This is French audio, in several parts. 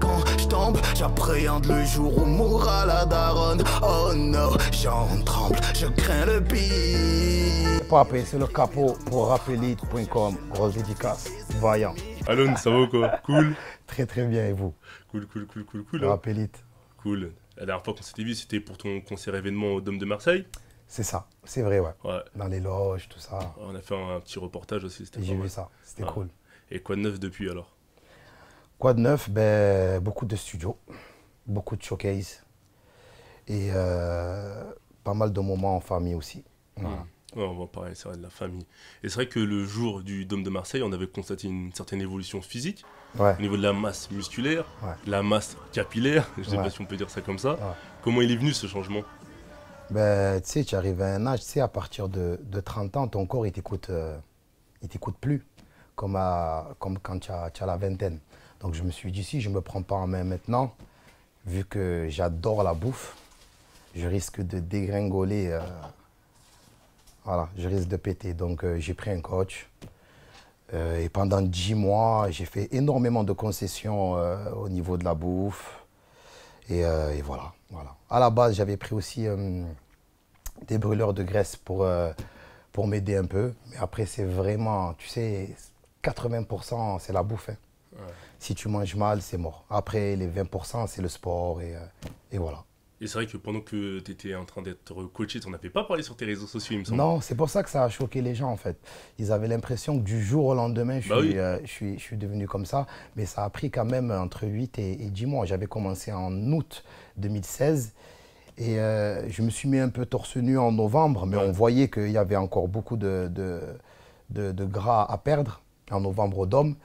Quand je tombe, j'appréhende le jour où mourra la daronne. Oh non, j'en tremble, je crains le pire. Papé, c'est le capot pour rappelit.com. Grosse dédicace, vaillant. Allô, ça va ou quoi Cool Très très bien, et vous Cool, cool, cool, cool, cool. Hein. Rappelit. Cool. La dernière fois qu'on s'était vu, c'était pour ton concert événement au Dôme de Marseille c'est ça, c'est vrai, ouais. ouais. Dans les loges, tout ça. On a fait un, petit reportage aussi, c'était J'ai vu ça, c'était cool. Et quoi de neuf depuis alors Quoi de neuf ben, Beaucoup de studios, beaucoup de showcases et euh, pas mal de moments en famille aussi. Mmh. on va parler, de la famille. Et c'est vrai que le jour du Dôme de Marseille, on avait constaté une certaine évolution physique au niveau de la masse musculaire, la masse capillaire, je ne sais pas si on peut dire ça comme ça. Comment il est venu ce changement ben, tu sais, tu arrives à un âge, tu à partir de, 30 ans, ton corps, ne euh, t'écoute, plus, comme, comme quand tu as, la vingtaine. Donc je me suis dit, si je ne me prends pas en main maintenant, vu que j'adore la bouffe, je risque de dégringoler. Euh, voilà, je risque de péter. Donc euh, j'ai pris un coach. Euh, et pendant dix mois, j'ai fait énormément de concessions au niveau de la bouffe. Et, voilà, voilà. À la base, j'avais pris aussi des brûleurs de graisse pour, pour m'aider un peu. Mais après, c'est vraiment, tu sais, 80%, c'est la bouffe. Hein si tu manges mal, c'est mort. Après, les 20%, c'est le sport et, euh, et voilà. Et c'est vrai que pendant que tu étais en train d'être coaché, tu n'en avais pas parlé sur tes réseaux sociaux, il me semble. Non, c'est pour ça que ça a choqué les gens, en fait. Ils avaient l'impression que du jour au lendemain, je, bah euh, suis, je, suis, devenu comme ça. Mais ça a pris quand même entre 8 et, 10 mois. J'avais commencé en août 2016. Et euh, je me suis mis un peu torse nu en novembre, mais on voyait qu'il y avait encore beaucoup de, de, de gras à perdre en novembre d'hommes.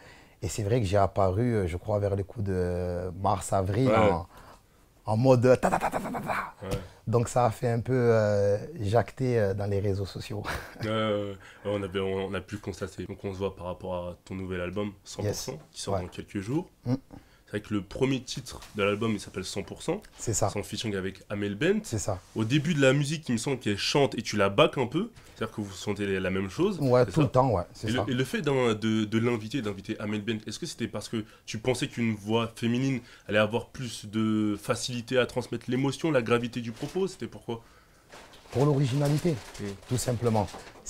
Et c'est vrai que j'ai apparu, euh, je crois, vers le coup de mars-avril, en, mode euh, ta Donc ça a fait un peu euh, jacter dans les réseaux sociaux. on, a pu constater. Donc on se voit par rapport à ton nouvel album 100%, qui sort dans quelques jours. Mm. Avec le premier titre de l'album, il s'appelle 100%. C'est ça. Sans featuring avec Amel Bent. C'est ça. Au début de la musique, il me semble qu'elle chante et tu la bacs un peu. C'est-à-dire que vous sentez la même chose. Ouais, tout le temps, ouais. Et, Le, fait de, l'inviter, d'inviter Amel Bent, est-ce que c'était parce que tu pensais qu'une voix féminine allait avoir plus de facilité à transmettre l'émotion, la gravité du propos C'était pourquoi Pour l'originalité, tout simplement.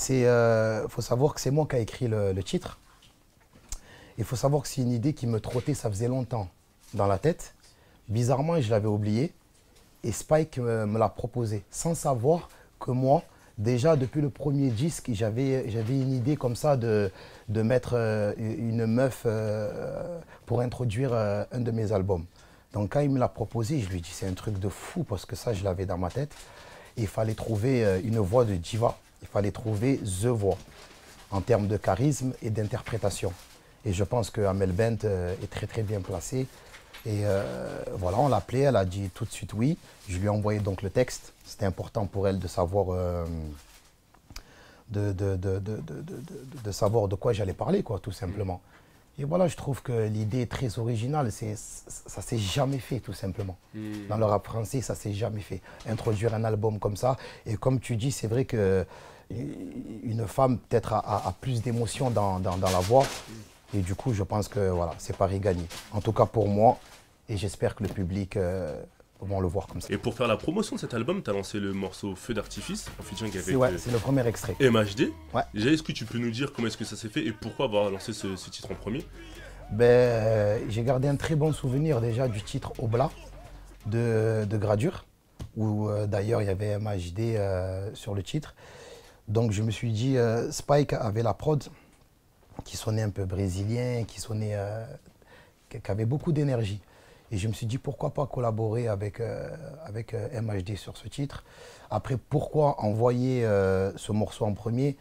Il euh, faut savoir que c'est moi qui ai écrit le titre. Il faut savoir que c'est une idée qui me trottait, ça faisait longtemps dans la tête. Bizarrement, je l'avais oubliée. Et Spike me, l'a proposé, sans savoir que moi, déjà depuis le premier disque, j'avais, une idée comme ça de, mettre euh, une meuf euh, pour introduire euh, un de mes albums. Donc quand il me l'a proposé, je lui ai dit c'est un truc de fou parce que ça, je l'avais dans ma tête. il fallait trouver une voix de diva, il fallait trouver the voix en termes de charisme et d'interprétation. Et je pense que Amel Bent euh, est très très bien placé. Et euh, voilà, on l'a elle a dit tout de suite oui. Je lui ai envoyé donc le texte. C'était important pour elle de savoir, euh, de, de, savoir de quoi j'allais parler, quoi, tout simplement. Et voilà, je trouve que l'idée est très originale. C'est, ça s'est jamais fait, tout simplement. Hmm. Dans le rap français, ça s'est jamais fait. Introduire un album comme ça. Et comme tu dis, c'est vrai que une femme peut-être a, plus d'émotions dans, la voix. Et du coup, je pense que voilà, c'est Paris gagné. En tout cas pour moi, et j'espère que le public euh, va le voir comme ça. Et pour faire la promotion de cet album, tu as lancé le morceau Feu d'artifice en featuring euh, c'est le premier extrait. MHD. Ouais. Déjà, est-ce que tu peux nous dire comment est-ce que ça s'est fait et pourquoi avoir lancé ce, titre en premier ben, euh, J'ai gardé un très bon souvenir déjà du titre Obla de, de Gradure, où d'ailleurs il y avait MHD sur le titre. Donc je me suis dit, Spike avait la prod, qui sonnait un peu brésilien, qui sonnait, euh, qui avait beaucoup d'énergie. Et je me suis dit pourquoi pas collaborer avec, euh, avec euh, MHD sur ce titre. Après, pourquoi envoyer ce morceau en premier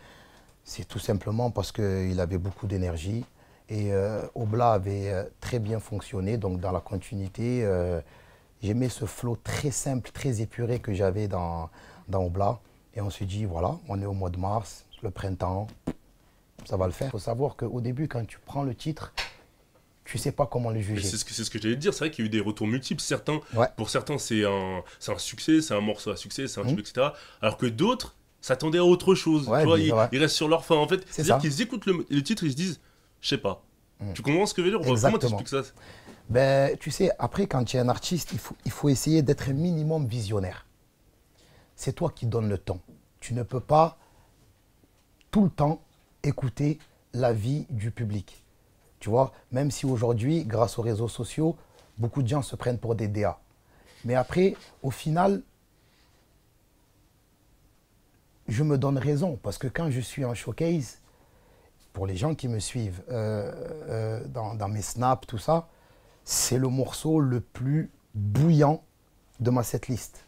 C'est tout simplement parce qu'il avait beaucoup d'énergie et Obla avait très bien fonctionné. Donc, dans la continuité, j'aimais ce flow très simple, très épuré que j'avais dans, dans Obla. Et on s'est dit voilà, on est au mois de mars, le printemps, ça va le faire. Il faut savoir qu'au début, quand tu prends le titre, tu sais pas comment le juger. C'est ce que, ce que j'allais dire, c'est vrai qu'il y a eu des retours multiples. Certains, Pour certains, c'est un, succès, c'est un morceau à succès, c'est un mhm. truc, etc. Alors que d'autres s'attendaient à autre chose. ils, restent sur leur fin. En fait, c'est-à-dire qu'ils écoutent le, le, titre ils se disent, je sais pas. Mhm. Tu comprends ce que je veux dire Exactement. Comment expliques ça ben, Tu sais, après, quand tu es un artiste, il faut, il faut essayer d'être minimum visionnaire. C'est toi qui donnes le temps. Tu ne peux pas tout le temps écouter l'avis du public. Tu vois, même si aujourd'hui, grâce aux réseaux sociaux, beaucoup de gens se prennent pour des DA. Mais après, au final, je me donne raison parce que quand je suis en showcase, pour les gens qui me suivent euh, euh, dans, mes snaps, tout ça, c'est le morceau le plus bouillant de ma setlist.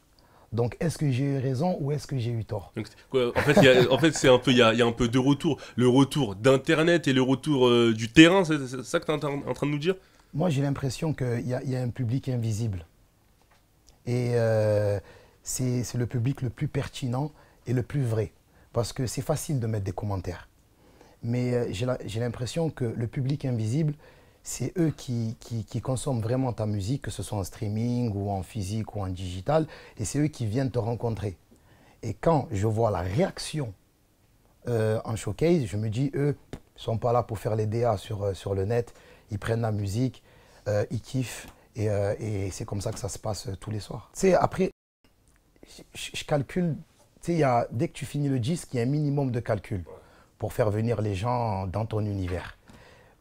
Donc, est-ce que j'ai eu raison ou est-ce que j'ai eu tort En fait, c'est un peu, il y a, un peu deux retours. Le retour d'Internet et le retour euh, du terrain, c'est ça que tu es en train de nous dire Moi, j'ai l'impression qu'il y, a, un public invisible. Et euh, c'est le public le plus pertinent et le plus vrai. Parce que c'est facile de mettre des commentaires. Mais euh, j'ai l'impression que le public invisible, c'est eux qui, consomment vraiment ta musique, que ce soit en streaming ou en physique ou en digital, et c'est eux qui viennent te rencontrer. Et quand je vois la réaction euh, en showcase, je me dis, eux, ils sont pas là pour faire les DA euh, sur, le net, ils prennent la musique, euh, ils kiffent, et, et c'est comme ça que ça se passe tous les soirs. Tu sais, après, je calcule, tu sais, dès que tu finis le disque, il y a un minimum de calcul pour faire venir les gens dans ton univers.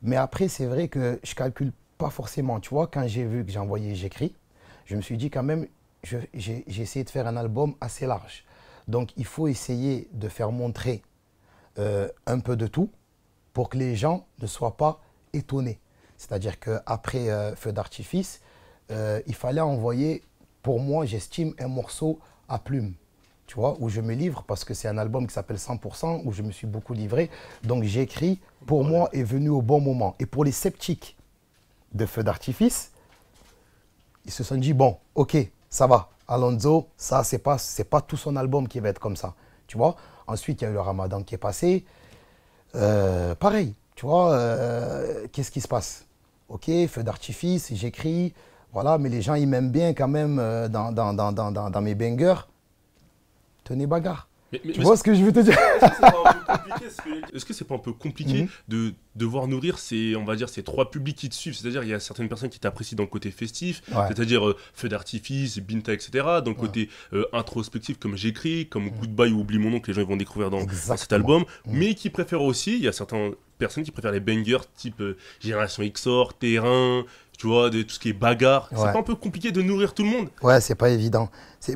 Mais après, c'est vrai que je calcule pas forcément. Tu vois, quand j'ai vu que j'ai j'envoyais, j'écris, je me suis dit quand même, j'ai essayé de faire un album assez large. Donc, il faut essayer de faire montrer euh, un peu de tout pour que les gens ne soient pas étonnés. C'est-à-dire qu'après euh, Feu d'artifice, euh, il fallait envoyer, pour moi, j'estime, un morceau à plume vois, où je me livre parce que c'est un album qui s'appelle 100%, où je me suis beaucoup livré. Donc j'écris Pour moi est venu au bon moment. Et pour les sceptiques de Feu d'artifice, ils se sont dit Bon, ok, ça va. Alonso, ça, c'est pas, c'est pas tout son album qui va être comme ça. Tu vois Ensuite, il y a eu le ramadan qui est passé. Euh, pareil, tu vois, euh, qu'est-ce qui se passe Ok, feu d'artifice, j'écris, voilà, mais les gens, ils m'aiment bien quand même euh, dans, dans, dans mes bangers. Mais, tu vois ce que je veux te dire Est-ce que c'est pas un peu compliqué, mhm. de devoir nourrir ces, on va dire, ces trois publics qui te suivent C'est-à-dire il y a certaines personnes qui t'apprécient dans le côté festif, c'est-à-dire euh, feu d'artifice, binta, etc. Dans le côté euh, introspectif comme j'écris, comme mhm. Goodbye ou Oublie mon nom que les gens vont découvrir dans, cet album, mhm. mais qui préfèrent aussi, il y a certaines personnes qui préfèrent les bangers type euh, Génération XOR, Terrain, tu vois, de tout ce qui est bagarre. C'est pas un peu compliqué de nourrir tout le monde Ouais, c'est pas évident.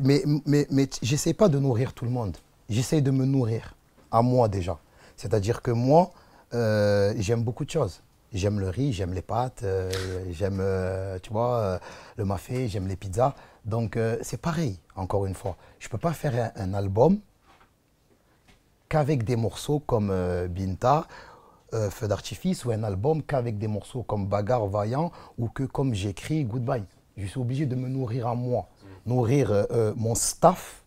Mais, mais, j'essaie pas de nourrir tout le monde. J'essaie de me nourrir, à moi déjà. C'est-à-dire que moi, euh, j'aime beaucoup de choses. J'aime le riz, j'aime les pâtes, euh, j'aime, euh, tu vois, le mafé, j'aime les pizzas. Donc c'est pareil, encore une fois. Je peux pas faire un album qu'avec des morceaux comme Binta euh, feu d'artifice ou un album qu'avec des morceaux comme Bagarre, Vaillant ou que comme j'écris Goodbye. Je suis obligé de me nourrir à moi, nourrir euh, euh, mon staff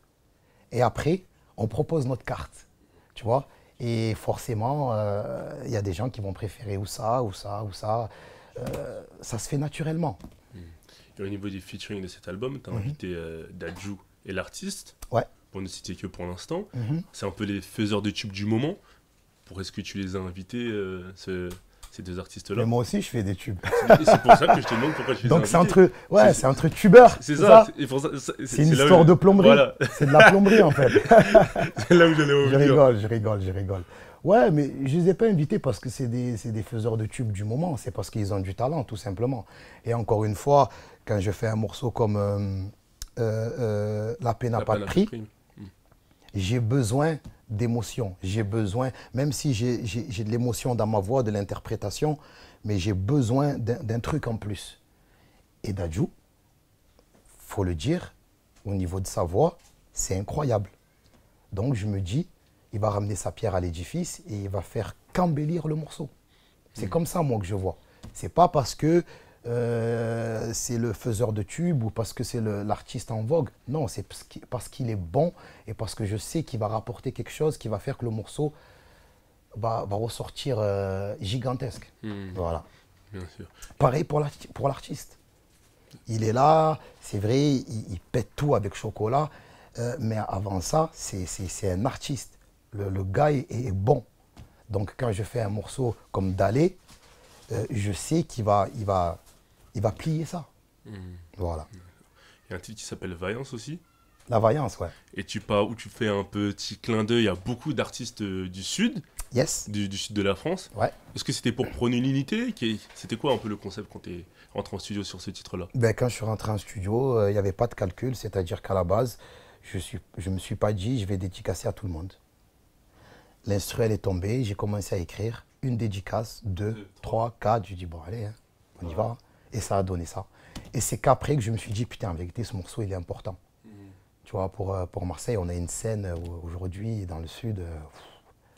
et après, on propose notre carte. Tu vois Et forcément, il y a des gens qui vont préférer ou ça, ou ça, ou ça. ça se fait naturellement. Hmm. Et au niveau du featuring de cet album, tu as mhm. invité Dadju et l'artiste. Ouais pour ne citer que pour l'instant. Mhm. C'est un peu les faiseurs de tubes du moment pour est-ce que tu les as invités, euh, ces deux artistes-là Mais moi aussi, je fais des tubes. c'est pour ça que je te demande pourquoi tu les Donc c'est Donc, ouais, c'est entre tubeurs. C'est ça. c'est une histoire de plomberie. C'est de la plomberie en fait. c'est là où j'allais Je rigole, je rigole, je rigole. Ouais, mais je ne les ai pas invités parce que c'est des, faiseurs de tubes du moment. C'est parce qu'ils ont du talent, tout simplement. Et encore une fois, quand je fais un morceau comme euh, euh, La peine n'a pas de prix, hmm. j'ai besoin d'émotion. J'ai besoin, même si j'ai de l'émotion dans ma voix, de l'interprétation, mais j'ai besoin d'un truc en plus. Et il faut le dire, au niveau de sa voix, c'est incroyable. Donc je me dis, il va ramener sa pierre à l'édifice et il va faire qu'embellir le morceau. C'est mm. comme ça, moi, que je vois. C'est pas parce que euh, c'est le faiseur de tubes ou parce que c'est l'artiste en vogue. Non, c'est parce qu'il est bon et parce que je sais qu'il va rapporter quelque chose qui va faire que le morceau va, ressortir euh, gigantesque. Hmm. Voilà. Pareil pour l'artiste. Il est là, c'est vrai, il, pète tout avec chocolat, euh, mais avant ça, c'est un artiste. Le, gars est, bon. Donc quand je fais un morceau comme Dalé, je sais qu'il va, il va, il va plier ça. Hmm. Voilà. Il y a un titre qui s'appelle Vaillance aussi. La Vaillance, ouais. Et tu pas, où tu fais un petit clin d'œil à beaucoup d'artistes euh, du Sud. Yes. Du, Sud de la France. Ouais. Est-ce que c'était pour prôner l'unité C'était quoi un peu le concept quand tu es rentré en studio sur ce titre-là ben, Quand je suis rentré en studio, euh, il n'y avait pas de calcul, c'est-à-dire qu'à la base, je ne je me suis pas dit je vais dédicacer à tout le monde. L'instruel est tombé, j'ai commencé à écrire une dédicace, deux, trois, quatre. Je dis bon, allez, hein, on y va. Et ça a donné ça. Et c'est qu'après que je me suis dit, putain, en vérité, ce morceau, il est important. Mhm. Tu vois, pour, euh, pour Marseille, on a une scène euh, aujourd'hui dans le sud. Euh,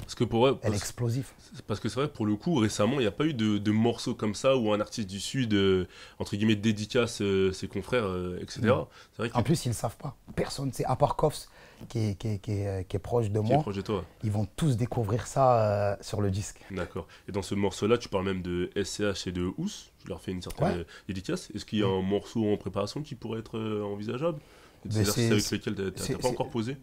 parce que pour, Elle est explosive. Parce que c'est vrai, pour le coup, récemment, il n'y a pas eu de, de morceaux comme ça où un artiste du Sud, euh, entre guillemets, dédicace euh, ses confrères, euh, etc. Vrai En plus, ils ne savent pas. Personne, c'est à part Koffs qui, est, proche de moi. Est proche de toi. Ils vont tous découvrir ça sur le disque. D'accord. Et dans ce morceau-là, tu parles même de SCH et de Ous. Je leur fais une certaine dédicace. Est-ce qu'il y a un morceau en préparation qui pourrait être envisageable C'est avec lesquels tu n'as pas encore posé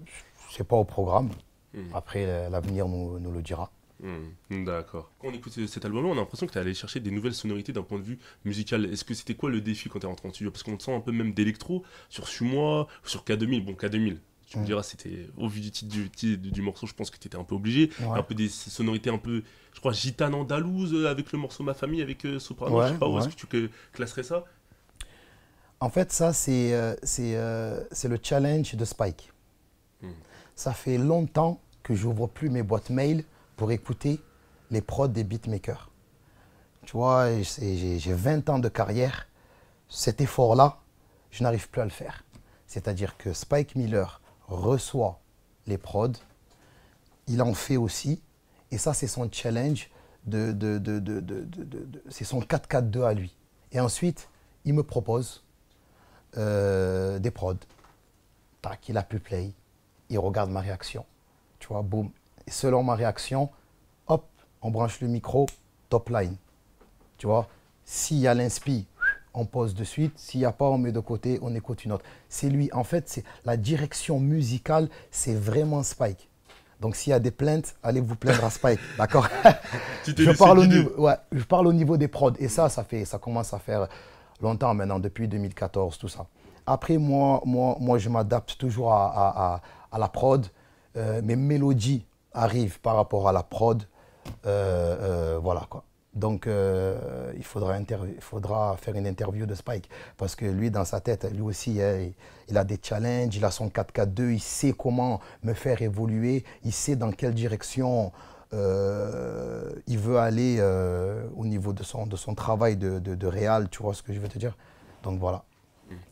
C'est pas au programme. Hmm. Après, l'avenir nous, nous, le dira. Hmm. D'accord. Quand on écoute cet album-là, on a l'impression que tu es allé chercher des nouvelles sonorités d'un point de vue musical. Est-ce que c'était quoi le défi quand tu es rentré en studio Parce qu'on te sent un peu même d'électro sur Suis-moi, sur K2000. Bon, K2000, tu me hmm. diras, c'était au vu du titre du, morceau, je pense que tu étais un peu obligé. Un peu des sonorités un peu, je crois, gitane andalouse euh, avec le morceau Ma famille, avec euh, Soprano. je sais pas, où est-ce que tu classerais ça En fait, ça, c'est euh, c'est le challenge de Spike. Ça fait longtemps que j'ouvre plus mes boîtes mail pour écouter les prods des beatmakers. Tu vois, j'ai 20 ans de carrière. Cet effort-là, je n'arrive plus à le faire. C'est-à-dire que Spike Miller reçoit les prods, il en fait aussi, et ça c'est son challenge, c'est son 4-4-2 à lui. Et ensuite, il me propose euh, des prods. Tac, il a pu play il regarde ma réaction. Tu vois, boum. Et selon ma réaction, hop, on branche le micro, top line. Tu vois, s'il y a l'inspi, on pose de suite. S'il n'y a pas, on met de côté, on écoute une autre. C'est lui. En fait, c'est la direction musicale, c'est vraiment Spike. Donc, s'il y a des plaintes, allez vous plaindre à Spike, d'accord je, parle au niveau, au niveau des prods. Et ça, ça, fait, ça commence à faire longtemps maintenant, depuis 2014, tout ça. Après, moi, moi, moi je m'adapte toujours à, à la prod. mais euh, mes mélodies par rapport à la prod. Euh, euh, voilà quoi. Donc, il, faudra faudra faire une interview de Spike. Parce que lui, dans sa tête, lui aussi, il, a des challenges, il a son 4K2, il sait comment me faire évoluer, il sait dans quelle direction il veut aller au niveau de son, de son travail de, de, réal, tu vois ce que je veux te dire Donc, voilà.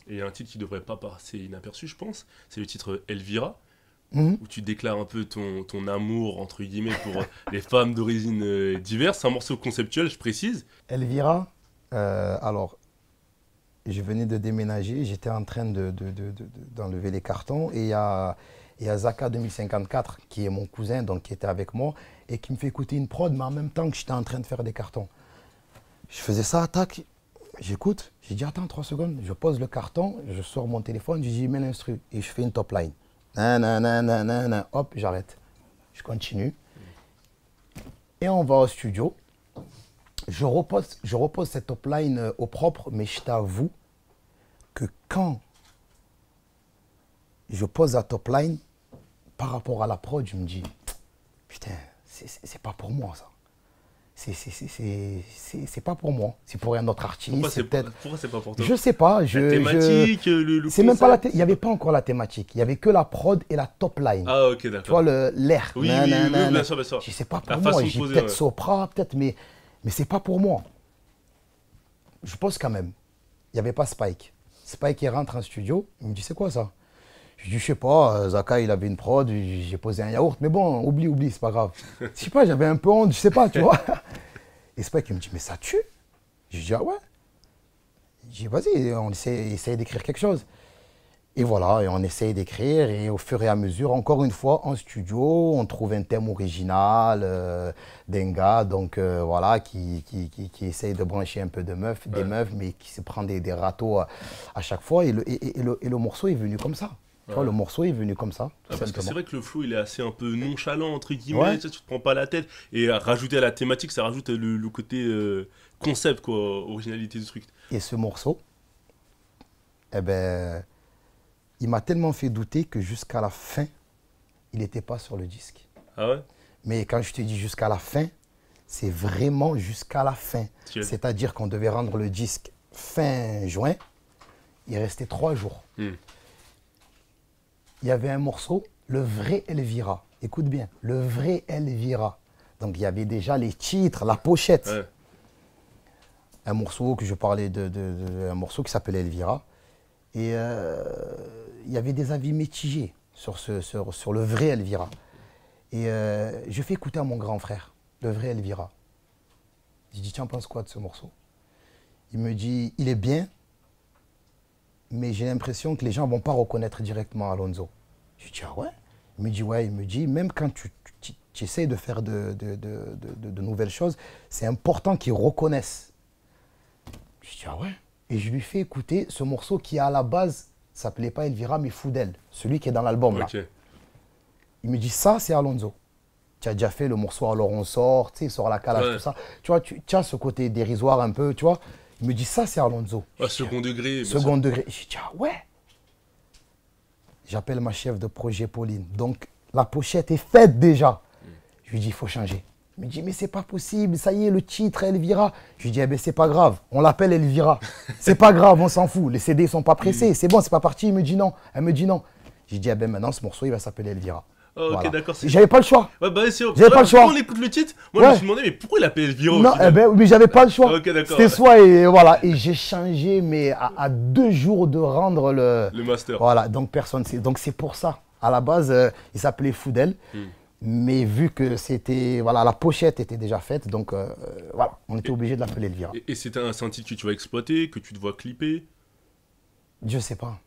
Et un titre qui ne devrait pas passer inaperçu, je pense, c'est le titre Elvira. Mhm. où tu déclares un peu ton, amour, entre guillemets, pour euh, les femmes d'origine euh, diverse. C'est un morceau conceptuel, je précise. Elvira, euh, alors, je venais de déménager, j'étais en train d'enlever de, de, les cartons, et il y a, Zaka 2054, qui est mon cousin, donc qui était avec moi, et qui me fait écouter une prod, mais en même temps que j'étais en train de faire des cartons. Je faisais ça, tac, j'écoute, j'ai dit attends trois secondes, je pose le carton, je sors mon téléphone, je dis mets l'instru, et je fais une top line hop, j'arrête. Je continue. Et on va au studio. Je repose, je repose cette top-line euh, au propre, mais je t'avoue que quand je pose la top-line, par rapport à la prod, je me dis, putain, c'est pas pour moi ça c'est pas pour moi. C'est pour un autre artiste. Pourquoi c'est pas, pour toi Je sais pas. Je, thématique, C'est même pas la Il n'y avait pas encore la thématique. Il n'y avait que la prod et la top line. Ah, ok, d'accord. Tu vois, l'air. Oui, oui, bien sûr, bien sûr. Je sais pas pour moi. peut-être Sopra, peut-être, mais, mais c'est pas pour moi. Je pense quand même. Il n'y avait pas Spike. Spike, il rentre en studio. Il me dit, c'est quoi ça je dis, je sais pas, euh, Zaka, il avait une prod, j'ai posé un yaourt, mais bon, oublie, oublie, c'est pas grave. Je sais pas, j'avais un peu honte, je sais pas, tu vois. Et c'est pas il me dit, mais ça tue. Je dis, ah ouais. Je dis, vas-y, on essaie, d'écrire quelque chose. Et voilà, et on essaye d'écrire, et au fur et à mesure, encore une fois, en studio, on trouve un thème original euh, d'un gars, donc euh, voilà, qui, qui, essaye de brancher un peu de meufs, des meufs, mais qui se prend des, des râteaux à, chaque fois. et le morceau est venu comme ça. Tu le morceau est venu comme ça. Ah, parce que c'est vrai que le flow, il est assez un peu nonchalant, entre guillemets, tu, ne te prends pas la tête. Et rajouter à la thématique, ça rajoute le, côté euh, concept, quoi, originalité du truc. Et ce morceau, eh ben, il m'a tellement fait douter que jusqu'à la fin, il n'était pas sur le disque. Ah ouais Mais quand je te dis jusqu'à la fin, c'est vraiment jusqu'à la fin. C'est-à-dire qu'on devait rendre le disque fin juin, il restait trois jours. Hmm il y avait un morceau, le vrai Elvira. Écoute bien, le vrai Elvira. Donc il y avait déjà les titres, la pochette. Un morceau que je parlais de, un morceau qui s'appelait Elvira. Et euh, il y avait des avis mitigés sur, ce, sur, le vrai Elvira. Et euh, je fais écouter à mon grand frère, le vrai Elvira. Je dis, tiens, pense quoi de ce morceau Il me dit, il est bien, mais j'ai l'impression que les gens ne vont pas reconnaître directement Alonso. Je dis, ah ouais Il me dit, ouais, il me dit, même quand tu, tu, essaies de faire de, nouvelles choses, c'est important qu'ils reconnaissent. Je dis, ah ouais Et je lui fais écouter ce morceau qui, à la base, s'appelait pas Elvira, mais Foudel, celui qui est dans l'album. Il me dit, ça, c'est Alonso. Tu as déjà fait le morceau, alors on sort, tu sais, il sort la calage, tout ça. Tu vois, tu, tu ce côté dérisoire un peu, tu vois. Il me dit, ça, c'est Alonso. second degré. Second degré. Je dis, ah ouais. J'appelle ma chef de projet, Pauline. Donc, la pochette est faite déjà. Je lui dis, il faut changer. Il me dit, mais c'est pas possible, ça y est, le titre, Elvira. Je lui dis, eh ben, c'est pas grave, on l'appelle Elvira. c'est pas grave, on s'en fout, les CD sont pas pressés, c'est bon, c'est pas parti. Il me dit non. Elle me dit non. Je dis, eh ben maintenant, ce morceau, il va s'appeler Elvira. Ah, j'avais pas le choix. Bah, j'avais pas le choix. on écoute le titre, moi je me suis demandé, mais pourquoi il Non, eh ben, mais j'avais pas le choix. Ah, c'était soit et voilà. Et j'ai changé, mais à, deux jours de rendre le. Le master. Voilà, donc personne. C'est... Donc c'est pour ça. À la base, euh, il s'appelait Foudel. Hmm. Mais vu que c'était. Voilà, la pochette était déjà faite, donc euh, voilà, on était obligé de l'appeler Elvira. Et, et c'était un, un que tu vas exploiter, que tu te vois clipper Je sais pas.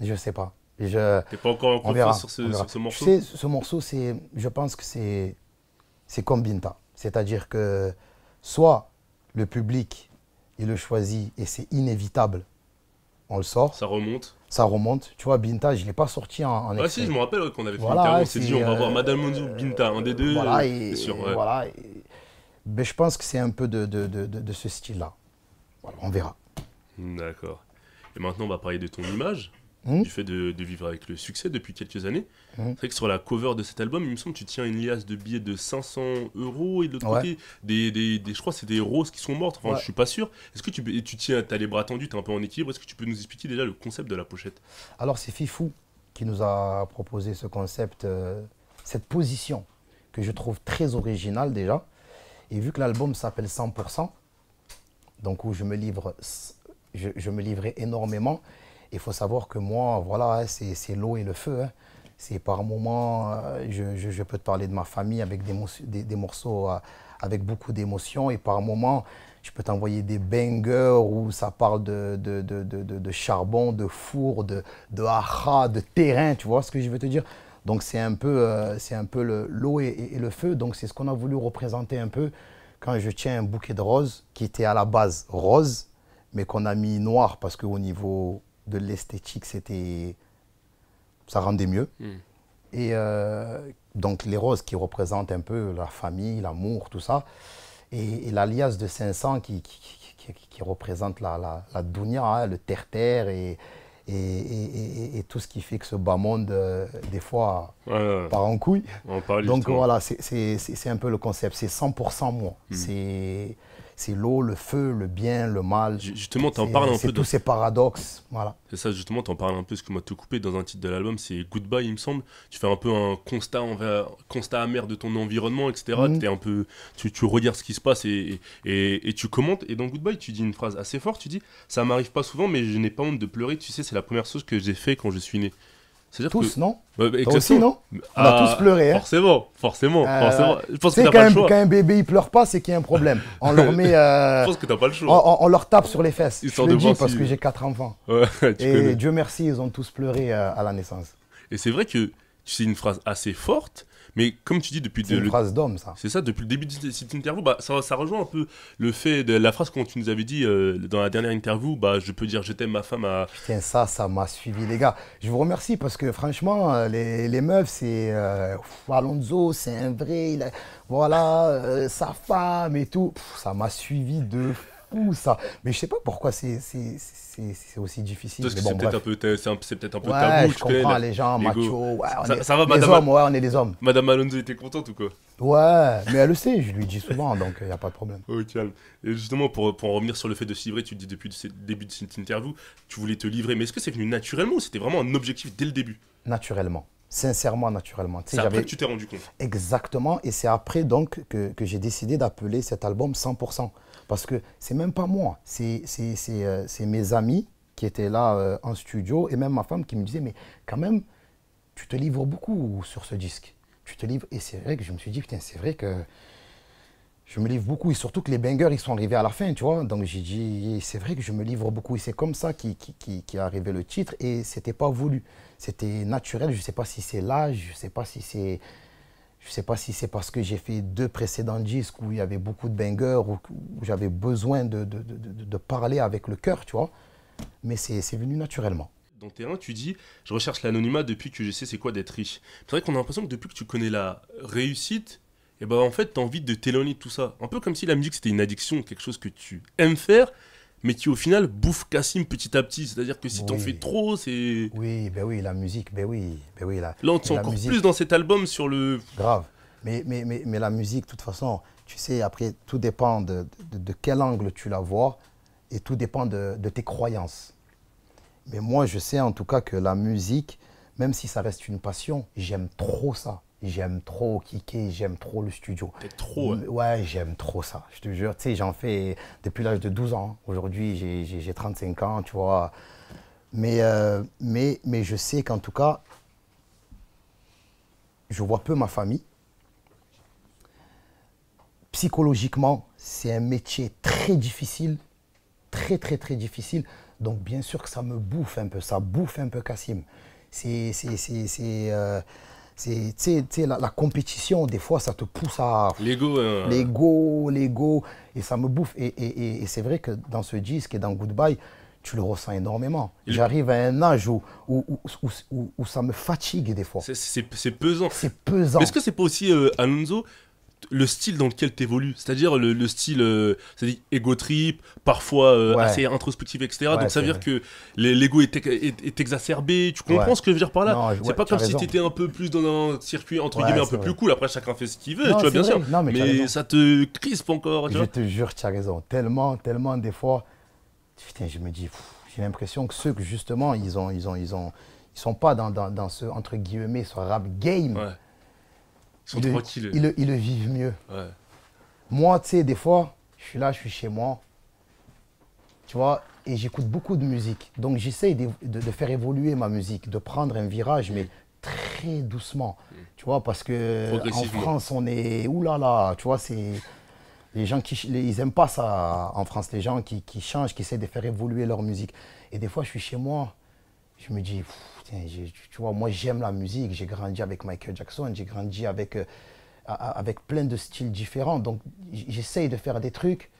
Je sais pas. Tu T'es pas encore en confiance sur, ce, morceau tu ce morceau, c'est, je pense que c'est, c'est comme Binta. C'est-à-dire que soit le public, il le choisit et c'est inévitable, on le sort. Ça remonte ça remonte. Tu vois, Binta, je ne l'ai pas sorti en, en Ah si, je me rappelle qu'on avait fait voilà, on s'est dit, on va euh, voir Madame Monzou, Binta, un des deux. Voilà, euh, ben, je pense que c'est un peu de, de, de, de ce style-là. on verra. D'accord. Et maintenant, on va parler de ton image. Mmh. tu du fait de, vivre avec le succès depuis quelques années. Mmh. C'est vrai que sur la cover de cet album, il me semble que tu tiens une liasse de billets de 500 euros et de l'autre côté, des, des, je crois que c'est des roses qui sont mortes. Enfin, ne je suis pas sûr. Est-ce que tu, tu tiens, as les bras tendus, tu es un peu en équilibre. Est-ce que tu peux nous expliquer déjà le concept de la pochette Alors, c'est Fifou qui nous a proposé ce concept, euh, cette position que je trouve très originale déjà. Et vu que l'album s'appelle 100%, donc où je me livre, je, je me livrais énormément. Il faut savoir que moi, voilà, hein, c'est l'eau et le feu. Hein. C'est par moments, euh, je, peux te parler de ma famille avec des, morceaux euh, avec beaucoup d'émotions. et par moments, je peux t'envoyer des bangers où ça parle de, charbon, de four, de, de de terrain, tu vois ce que je veux te dire Donc c'est un peu, euh, c'est un peu l'eau et, et, le feu, donc c'est ce qu'on a voulu représenter un peu quand je tiens un bouquet de roses qui était à la base rose, mais qu'on a mis noir parce qu'au niveau de l'esthétique, c'était, ça rendait mieux. Hmm. Et euh, donc les roses qui représentent un peu la famille, l'amour, tout ça. Et, l'alias de 500 qui, qui, qui, représente la, la, dunia, hein, le terre-terre et, et, tout ce qui fait que ce bas monde, euh, des fois, par part en couille. Donc hein. voilà, c'est un peu le concept. C'est 100% moi. Hmm. C'est c'est l'eau, le feu, le bien, le mal. Justement, tu en parles un peu. C'est tous ces paradoxes, voilà. C'est ça, justement, tu en parles un peu, ce que moi tout coupé dans un titre de l'album, c'est Goodbye, il me semble. Tu fais un peu un constat, envers, constat amer de ton environnement, etc. Mm. Es un peu, tu, tu, regardes ce qui se passe et, et, tu commentes. Et dans Goodbye, tu dis une phrase assez forte, tu dis « Ça m'arrive pas souvent, mais je n'ai pas honte de pleurer, tu sais, c'est la première chose que j'ai fait quand je suis né » tous, non bah, aussi, non On a ah, tous pleuré. Hein. Forcément, forcément, euh, forcément. Je pense que t'as quand, pas le choix. quand un bébé il pleure pas, c'est qu'il y a un problème. On leur met. Euh, je pense que t'as pas le choix. On, leur tape sur les fesses. Ils je le dis parce que j'ai quatre enfants. et Dieu merci, ils ont tous pleuré euh, à la naissance. Et c'est vrai que c'est une phrase assez forte, mais comme tu dis depuis... C'est de, une phrase d'homme, ça. C'est ça, depuis le début de cette interview, bah, ça, ça, rejoint un peu le fait de la phrase qu'on tu nous avais dit euh, dans la dernière interview, bah, je peux dire j'étais ma femme à... Putain, ça, ça m'a suivi, les gars. Je vous remercie parce que franchement, euh, les, les meufs, c'est... Euh, Alonso, c'est un vrai, voilà, euh, sa femme et tout. ça m'a suivi de ça. Mais je sais pas pourquoi c'est aussi difficile. c'est peut-être un peu, c'est peut-être un Je comprends les gens, macho. est, hommes, on est des hommes. Madame Alonso était contente ou quoi Ouais, mais elle le sait, je lui dis souvent, donc il euh, n'y a pas de problème. Oh, et justement, pour, pour en revenir sur le fait de se livrer, tu dis depuis le début de cette interview, tu voulais te livrer, mais est-ce que c'est venu naturellement ou c'était vraiment un objectif dès le début Naturellement sincèrement, naturellement. C'est après tu t'es rendu compte. Exactement, et c'est après donc que j'ai décidé d'appeler cet album 100%. Parce que c'est même pas moi, c'est euh, mes amis qui étaient là euh, en studio et même ma femme qui me disait Mais quand même, tu te livres beaucoup sur ce disque. Tu te livres. Et c'est vrai que je me suis dit Putain, c'est vrai que je me livre beaucoup. Et surtout que les bangers, ils sont arrivés à la fin, tu vois. Donc j'ai dit C'est vrai que je me livre beaucoup. Et c'est comme ça qui qui, arrivé le titre. Et c'était pas voulu. C'était naturel. Je sais pas si c'est l'âge, je sais pas si c'est je ne sais pas si c'est parce que j'ai fait deux précédents disques où il y avait beaucoup de bangers, ou j'avais besoin de, parler avec le cœur, tu vois. Mais c'est venu naturellement. Dans T1, tu dis Je recherche l'anonymat depuis que je sais c'est quoi d'être riche. C'est vrai qu'on a l'impression que depuis que tu connais la réussite, eh ben en fait, tu as envie de t'éloigner de tout ça. Un peu comme si la musique c'était une addiction, quelque chose que tu aimes faire, mais qui au final bouffe Cassim petit à petit. C'est-à-dire que si tu t'en fais trop, c'est. Oui, ben oui, la musique, ben oui, ben oui. La... Là, on te encore plus dans cet album sur le. Grave. Mais, la musique, de toute façon, tu sais, après, tout dépend de, quel angle tu la vois et tout dépend de, de, tes croyances. Mais moi, je sais en tout cas que la musique, même si ça reste une passion, j'aime trop ça j'aime trop kicker, j'aime trop le studio. T'es trop. Hein. Ouais, j'aime trop ça. Je te jure, tu sais, j'en fais depuis l'âge de 12 ans. Aujourd'hui, j'ai 35 ans, tu vois. Mais, euh, mais, mais je sais qu'en tout cas, je vois peu ma famille. Psychologiquement, c'est un métier très difficile, très très très difficile. Donc bien sûr que ça me bouffe un peu, ça bouffe un peu Cassim. C'est, c'est, c'est, euh, c'est, la, compétition, des fois, ça te pousse à... L'ego. Hein. L'ego, l'ego. Et ça me bouffe. Et, c'est vrai que dans ce disque et dans Goodbye, tu le ressens énormément. J'arrive à un âge où, ça me fatigue des fois. C'est pesant. C'est pesant. Est-ce que c'est pas aussi euh, Alonso le style dans lequel tu évolues, c'est-à-dire le, style, euh, c'est-à-dire ego trip, parfois euh, assez introspectif, etc. Donc ça veut dire que l'ego est, exacerbé. Tu comprends ce que je veux dire par là C'est pas comme si tu étais un peu plus dans un circuit entre guillemets un peu plus cool. Après, chacun fait ce qu'il veut, tu vois, bien sûr. mais, ça te crispe encore. je te jure, tu as raison. Tellement, tellement, des fois, putain, je me dis, j'ai l'impression que ceux que justement, ils ont, ils ont, ils ont, ils sont pas dans, dans ce entre guillemets, ce rap game ils, le, vivent mieux. Moi, tu sais, des fois, je suis là, je suis chez moi, tu vois, et j'écoute beaucoup de musique. Donc, j'essaye de, faire évoluer ma musique, de prendre un virage, mais très doucement, mm. tu vois, parce que France, on est, oulala, là là, tu vois, c'est les gens qui ils aiment pas ça en France, les gens qui, changent, qui essaient de faire évoluer leur musique. Et des fois, je suis chez moi, je me dis, tu vois, moi j'aime la musique, j'ai grandi avec Michael Jackson, j'ai grandi avec, euh, avec plein de styles différents, donc j'essaye de faire des trucs.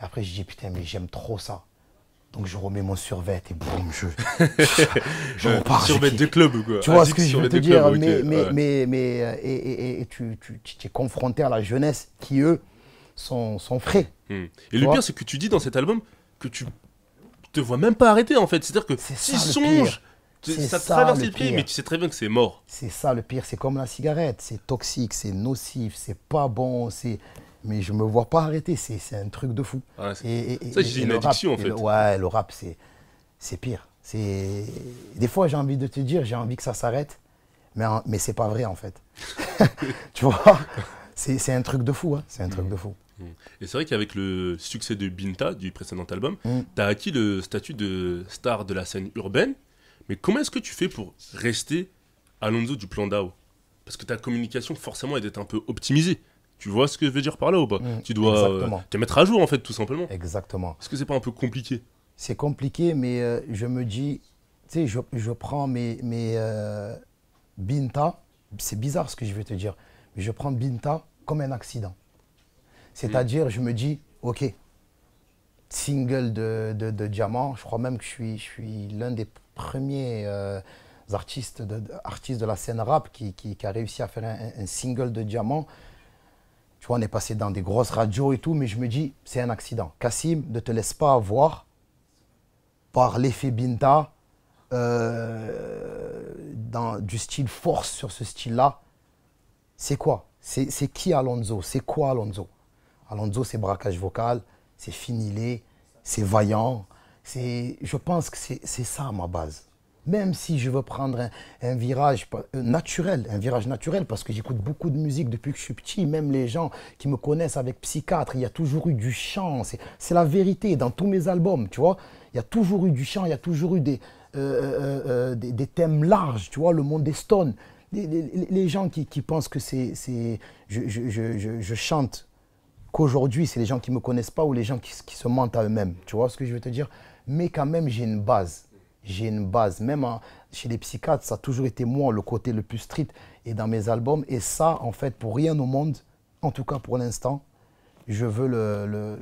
Et après, je dis, putain, mais j'aime trop ça. Donc je remets mon survêt et boum, je, je repars. de club quoi Tu vois ce que je veux te dire mais, et, tu, tu, es confronté à la jeunesse qui, eux, sont, sont frais. Hmm. Et le pire, c'est que tu dis dans cet album que tu te vois même pas arrêter en fait. C'est-à-dire que c'est... songe ça traverse le pied, mais tu sais très bien que c'est mort. C'est ça le pire, c'est comme la cigarette, c'est toxique, c'est nocif, c'est pas bon, c'est mais je me vois pas arrêter, c'est un truc de fou. et, ça, j'ai une addiction en fait. ouais, le rap, c'est pire. Des fois, j'ai envie de te dire, j'ai envie que ça s'arrête, mais, mais c'est pas vrai en fait. tu vois C'est un truc de fou, hein. c'est un truc mm. de fou. Mm. Et c'est vrai qu'avec le succès de Binta, du précédent album, mm. tu as acquis le statut de star de la scène urbaine. Mais comment est-ce que tu fais pour rester Alonso du plan DAO Parce que ta communication, forcément, est d'être un peu optimisée. Tu vois ce que je veux dire par là ou pas mm, Tu dois euh, te mettre à jour, en fait, tout simplement. Exactement. Est-ce que c'est pas un peu compliqué C'est compliqué, mais euh, je me dis, tu sais, je, prends mes, mes euh, Binta, c'est bizarre ce que je vais te dire, mais je prends Binta comme un accident. C'est-à-dire, mm. je me dis, OK, single de, de, diamant, je crois même que je suis, je suis l'un des premiers euh, artistes, de, artistes de la scène rap qui, a réussi à faire un, single de diamant. Tu vois, on est passé dans des grosses radios et tout, mais je me dis, c'est un accident. Kassim, ne te laisse pas avoir par l'effet Binta euh, dans, du style force sur ce style-là. C'est quoi C'est qui Alonso C'est quoi Alonso Alonso, c'est braquage vocal, c'est finilé, c'est vaillant, je pense que c'est ça ma base. Même si je veux prendre un, virage euh, naturel, un virage naturel, parce que j'écoute beaucoup de musique depuis que je suis petit, même les gens qui me connaissent avec psychiatre, il y a toujours eu du chant, c'est la vérité dans tous mes albums, tu vois. Il y a toujours eu du chant, il y a toujours eu des, euh, euh, thèmes larges, tu vois, le monde est stones. Les, gens qui, qui, pensent que c'est, je, chante qu'aujourd'hui, c'est les gens qui ne me connaissent pas ou les gens qui se mentent à eux-mêmes. Tu vois ce que je veux te dire mais quand même, j'ai une base. J'ai une base. Même hein, chez les psychiatres, ça a toujours été moi le côté le plus street et dans mes albums. Et ça, en fait, pour rien au monde, en tout cas pour l'instant, je veux le,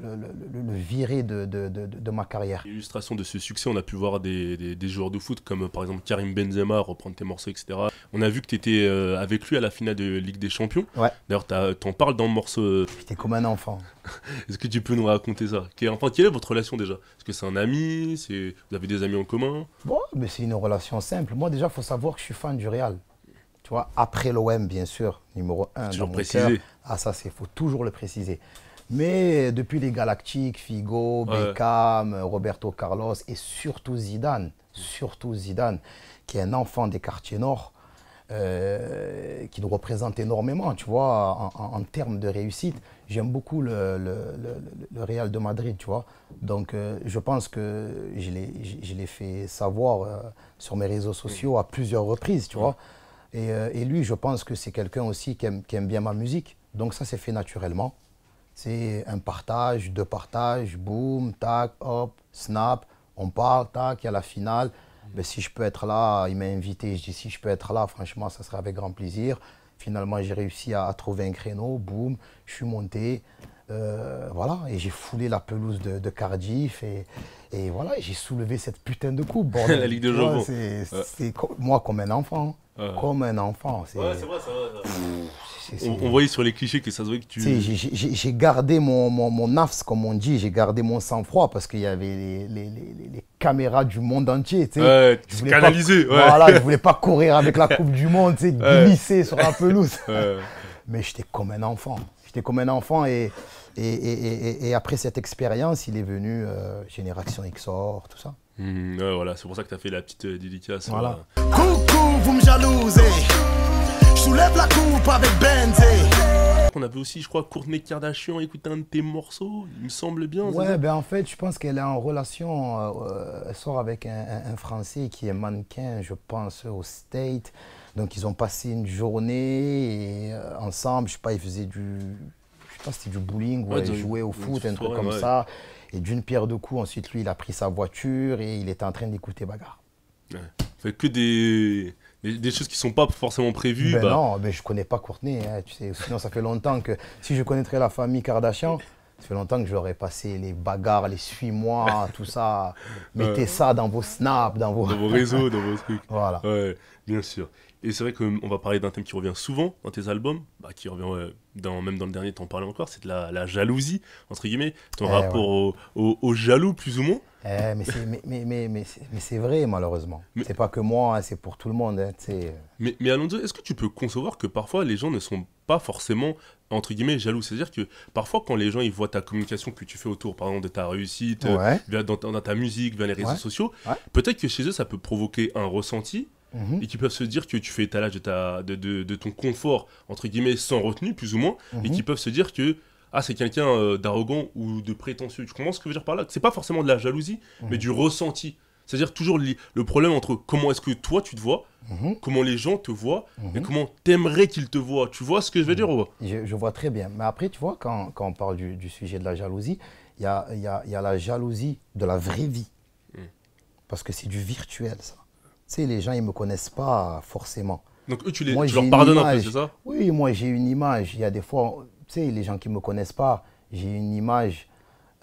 virer de, ma carrière. Illustration de ce succès, on a pu voir des, joueurs de foot comme par exemple Karim Benzema reprendre tes morceaux, etc. On a vu que tu étais euh, avec lui à la finale de Ligue des Champions. Ouais. D'ailleurs, en parles dans le morceau. J'étais comme un enfant. Est-ce que tu peux nous raconter ça Enfin, quelle est votre relation déjà Est-ce que c'est un ami c'est... Vous avez des amis en commun Bon, mais c'est une relation simple. Moi, déjà, il faut savoir que je suis fan du Real. Tu vois, après l'OM, bien sûr, numéro 1. Toujours précisé. Ah, ça, c'est faut toujours le préciser. Mais depuis les Galactiques, Figo, Beckham, Roberto Carlos et surtout Zidane, surtout Zidane, qui est un enfant des quartiers nord, euh, qui nous représente énormément, tu vois, en, termes de réussite. J'aime beaucoup le, Real de Madrid, tu Donc, euh, je pense que je l'ai fait savoir euh, sur mes réseaux sociaux à plusieurs reprises, tu Et, lui, je pense que c'est quelqu'un aussi qui aime, qui aime bien ma musique. Donc, ça s'est fait naturellement c'est un partage, deux partages, boum, tac, hop, snap, on parle, tac, il y a la finale. Mais ben, si je peux être là, il m'a invité, je dis si je peux être là, franchement, ça serait avec grand plaisir. Finalement, j'ai réussi à, trouver un créneau, boum, je suis monté. Euh, voilà, et j'ai foulé la pelouse de, Cardiff et, voilà, j'ai soulevé cette putain de coupe. C'est la Ligue de Jambon. c'est Moi, comme un enfant. Euh. comme un enfant. Ouais, c'est vrai, On, voyait sur les clichés que ça se que tu. J'ai, gardé mon, mon, nafs, comme on dit, j'ai gardé mon sang-froid parce qu'il y avait les, caméras du monde entier. Tu sais. Ouais, je voulais canalisé. Voilà, je voulais pas courir avec la Coupe du Monde, tu sais, glisser sur la pelouse. Mais j'étais comme un enfant. J'étais comme un enfant et, et, après cette expérience, il est venu euh, Génération XOR, tout ça. Mm, voilà, c'est pour ça que t'as fait la petite euh, dédicace. Hein. Coucou, vous me jalousez. soulève la coupe avec On avait aussi, je crois, Courtney Kardashian écoutant un de tes morceaux, il me semble bien. Ouais, ben en fait, je pense qu'elle est en relation, euh, elle sort avec un, Français qui est mannequin, je pense, au State. Donc ils ont passé une journée euh, ensemble, je sais pas, ils faisaient du, je sais pas, c'était du bowling ou ils jouaient au foot, un truc comme ça. Et d'une pierre deux coups, ensuite, lui, il a pris sa voiture et il était en train d'écouter bagarre. Ouais. Fait que des, des, choses qui sont pas forcément prévues. Ben bah. Non, mais je connais pas Courtenay. Hein, tu sais, sinon, ça fait longtemps que si je connaîtrais la famille Kardashian, ça fait longtemps que j'aurais passé les bagarres, les suis-moi, tout ça. Mettez ça dans vos snaps, dans vos. Dans vos réseaux, dans vos trucs. Voilà. Ouais, bien sûr. Et c'est vrai qu'on va parler d'un thème qui revient souvent dans tes albums, bah, qui revient dans, même dans le dernier, en parlais encore, c'est de la, jalousie, entre guillemets, ton eh rapport au, jaloux, plus ou moins. Eh, mais c'est mais, mais, mais, vrai, malheureusement. C'est pas que moi, hein, c'est pour tout le monde. Hein, mais, mais Alonso, est-ce que tu peux concevoir que parfois les gens ne sont pas forcément, entre guillemets, jaloux C'est-à-dire que parfois, quand les gens ils voient ta communication que tu fais autour, par exemple, de ta réussite, dans, ta musique, via les réseaux sociaux, peut-être que chez eux, ça peut provoquer un ressenti Mm-hmm. et qui peuvent se dire que tu fais étalage de, ta, de, de, ton confort, entre guillemets, sans retenue, plus ou moins, et mm-hmm. qui peuvent se dire que ah, c'est quelqu'un euh, d'arrogant ou de prétentieux. Tu comprends ce que je veux dire par là C'est pas forcément de la jalousie, mm-hmm. mais du ressenti. C'est-à-dire toujours le, problème entre comment est-ce que toi tu te vois, comment les gens te voient, et comment t'aimerais qu'ils te voient. Tu vois ce que je veux dire je, vois très bien. Mais après, tu vois, quand, on parle du, sujet de la jalousie, il y a, y a la jalousie de la vraie vie. Mm. Parce que c'est du virtuel, ça. Tu sais, les gens, ils ne me connaissent pas forcément. Donc eux, tu, les, moi, leur pardonnes un peu, c'est ça Oui, moi, j'ai une image. Il y a des fois, tu sais, les gens qui ne me connaissent pas, j'ai une image.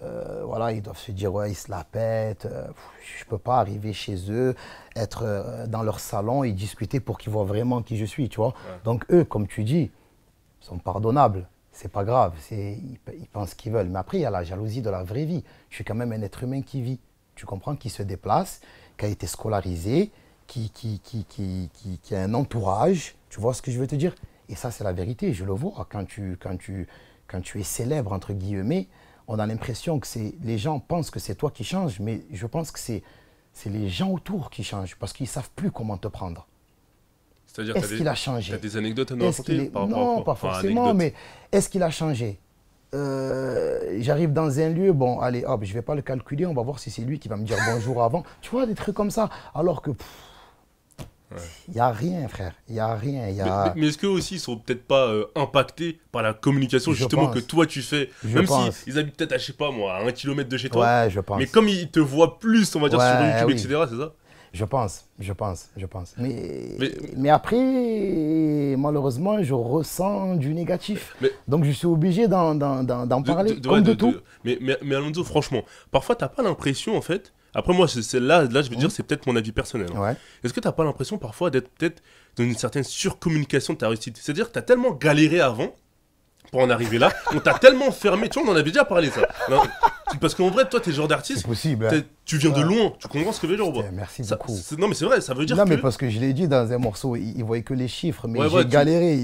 Euh, voilà, ils doivent se dire, ouais, ils se la pètent. Euh, je ne peux pas arriver chez eux, être euh, dans leur salon et discuter pour qu'ils voient vraiment qui je suis, tu vois. Donc eux, comme tu dis, sont pardonnables c'est pas grave, ils, ils, pensent qu'ils veulent. Mais après, il y a la jalousie de la vraie vie. Je suis quand même un être humain qui vit. Tu comprends, qui se déplace, qui a été scolarisé, qui, qui, qui, qui, a un entourage. Tu vois ce que je veux te dire Et ça, c'est la vérité, je le vois. Quand tu, quand tu, quand tu es célèbre, entre guillemets, on a l'impression que c'est les gens pensent que c'est toi qui changes, mais je pense que c'est c'est les gens autour qui changent parce qu'ils savent plus comment te prendre. C'est-à-dire est-ce qu'il a changé as des anecdotes à nous raconter Non, pas forcément, mais est-ce qu'il a changé euh, J'arrive dans un lieu, bon, allez, hop, je vais pas le calculer, on va voir si c'est lui qui va me dire bonjour avant. Tu vois des trucs comme ça, alors que il n'y a rien, frère. Il n'y a rien. Y a... Mais, est-ce qu'eux aussi sont peut-être pas euh, impactés par la communication justement que toi tu fais Même s'ils habitent peut-être à, je sais pas moi, à un kilomètre de chez toi. Ouais, je pense. Mais comme ils te voient plus, on va dire, sur YouTube, etc., c'est ça Je pense, je pense, je pense. Mais, mais, après, malheureusement, je ressens du négatif. Donc je suis obligé d'en parler, de, de, comme de, tout. Mais, mais, Alonso, franchement, parfois, tu n'as pas l'impression, en fait, après, moi, c'est là, là, je veux dire, mmh. c'est peut-être mon avis personnel. Hein. Est-ce que t'as pas l'impression parfois d'être peut-être dans une certaine surcommunication de ta réussite C'est-à-dire que as tellement galéré avant pour en arriver là, on t'a tellement fermé. Tu vois, on en avait déjà parlé, ça. parce qu'en vrai, toi, t'es genre d'artiste. C'est possible. Hein. Tu viens de loin. Tu comprends ce que veut dire, Merci beaucoup. Non, mais c'est vrai, ça veut dire. Non, mais parce que je l'ai dit dans un morceau, il, il voyait que les chiffres, mais j'ai galéré.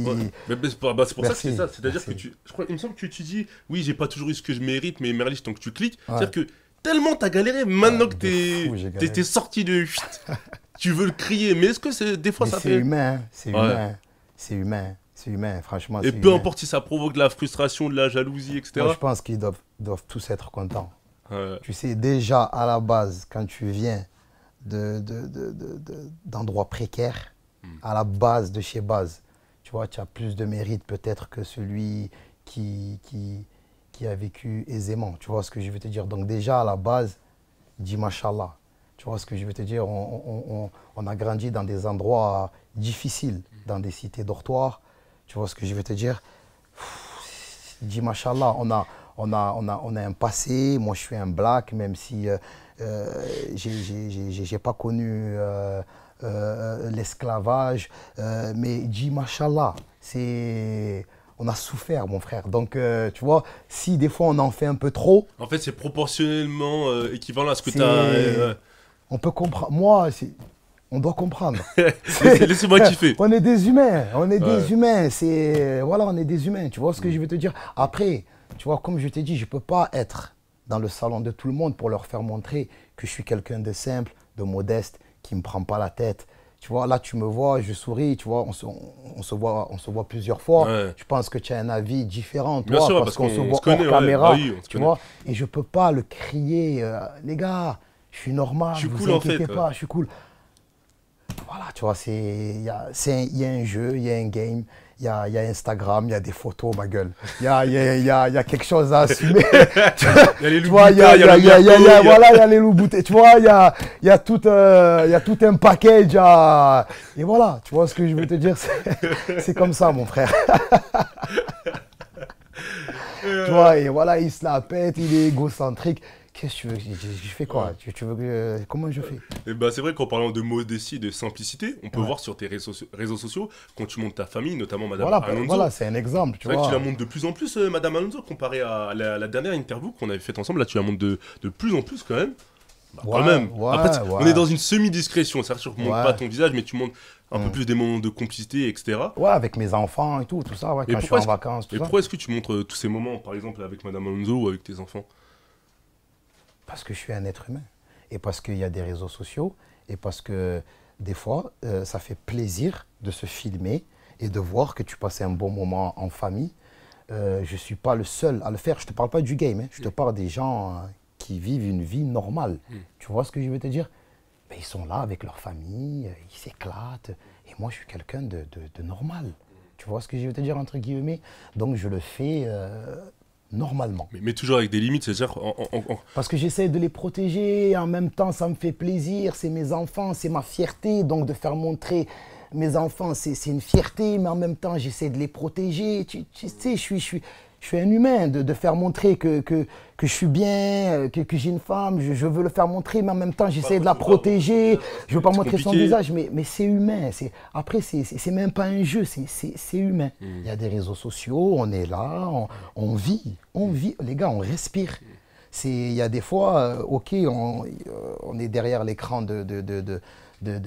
c'est pour, ça que c'est ça. C'est-à-dire que tu. il me semble que tu dis, oui, j'ai pas toujours eu ce que je mérite, mais Merlich, tant que tu cliques. C'est-à-dire que tellement t'as galéré maintenant ah, que t'es sorti de tu veux le crier mais est-ce que des fois ça fait humain c'est humain c'est humain c'est humain franchement et peu importe si ça provoque de la frustration de la jalousie etc Moi, je pense qu'ils doivent, doivent tous être contents tu sais déjà à la base quand tu viens de d'endroits précaires hmm. à la base de chez base tu vois tu as plus de mérite peut-être que celui qui, qui qui a vécu aisément. Tu vois ce que je veux te dire Donc déjà, à la base, dis Tu vois ce que je veux te dire on, a grandi dans des endroits difficiles, dans des cités dortoirs. Tu vois ce que je veux te dire on a, on, a, on, a, on a un passé. Moi, je suis un black, même si euh, euh je n'ai pas connu euh, euh, l'esclavage. mais dis c'est on a souffert, mon frère. Donc, euh, tu vois, si des fois on en fait un peu trop. En fait, c'est proportionnellement euh, équivalent à ce que tu as. Euh, on peut comprendre. Moi, on doit comprendre. Laissez-moi kiffer. on est des humains. On est des humains. C'est voilà, on est des humains. Tu vois ce que mm. je veux te dire. Après, tu vois, comme je t'ai dit, je ne peux pas être dans le salon de tout le monde pour leur faire montrer que je suis quelqu'un de simple, de modeste, qui me prend pas la tête, tu vois, là, tu me vois, je souris, tu vois, on se, voit, on se voit plusieurs fois. Je pense que tu as un avis différent, toi, parce, qu'on se voit bah se caméra, tu vois. Et je peux pas le crier, euh, les gars, je suis normal, je vous inquiétez pas, je suis cool. Voilà, tu vois, il y, a un jeu, il y a un game, il y a, Instagram, il y a des photos, ma gueule. Il y a, quelque chose à assumer. Il y a les il y a Voilà, y a les loups Tu vois, il y a, y, tout, y tout un package. À... Et voilà, tu vois ce que je veux te dire, c'est comme ça, mon frère. tu vois, et voilà, il se la pète, il est égocentrique. Qu'est-ce que tu veux je, fais quoi tu, veux Comment je fais Et euh, eh bah, ben, C'est vrai qu'en parlant de modestie de simplicité, on peut voir sur tes réseaux, sociaux, quand tu montes ta famille, notamment Madame voilà, Alonso. Voilà, c'est un exemple. Tu, vois. tu la montes de plus en plus, euh, Madame Alonso, comparé à la, dernière interview qu'on avait faite ensemble. Là, tu la montes de, de plus en plus quand même. Bah, ouais, quand même. Après, on est dans une semi-discrétion. C'est-à-dire que tu ne montes pas ton visage, mais tu montes un peu mm. plus des moments de complicité, etc. Ouais, avec mes enfants et tout, tout ça, ouais, quand je suis en vacances. et pourquoi est-ce que tu montres euh, tous ces moments, par exemple, avec Madame Alonso ou avec tes enfants parce que je suis un être humain. Et parce qu'il y a des réseaux sociaux. Et parce que des fois, euh, ça fait plaisir de se filmer et de voir que tu passais un bon moment en famille. Euh, je ne suis pas le seul à le faire. Je ne te parle pas du game. Hein. Je te parle des gens euh, qui vivent une vie normale. Tu vois ce que je veux te dire ben, Ils sont là avec leur famille, ils s'éclatent. Et moi, je suis quelqu'un de, de, normal. Tu vois ce que je veux te dire, entre guillemets Donc, je le fais normalement. Mais, toujours avec des limites, c'est-à-dire... Parce que j'essaie de les protéger, en même temps ça me fait plaisir, c'est mes enfants, c'est ma fierté, donc de faire montrer mes enfants, c'est une fierté, mais en même temps j'essaie de les protéger, tu, tu sais, je suis, je suis, je suis un humain, de, de faire montrer que, que, que, je suis bien, euh, que, que j'ai une femme, je, veux le faire montrer, mais en même temps, j'essaie de la protéger, euh, je veux pas montrer son visage, mais, mais c'est humain. Après, c'est même pas un jeu, c'est humain. Mm. Il y a des réseaux sociaux, on est là, on, on vit, on mm. vit, les gars, on respire il y a des fois, euh, ok, on, on est derrière l'écran de, de, de,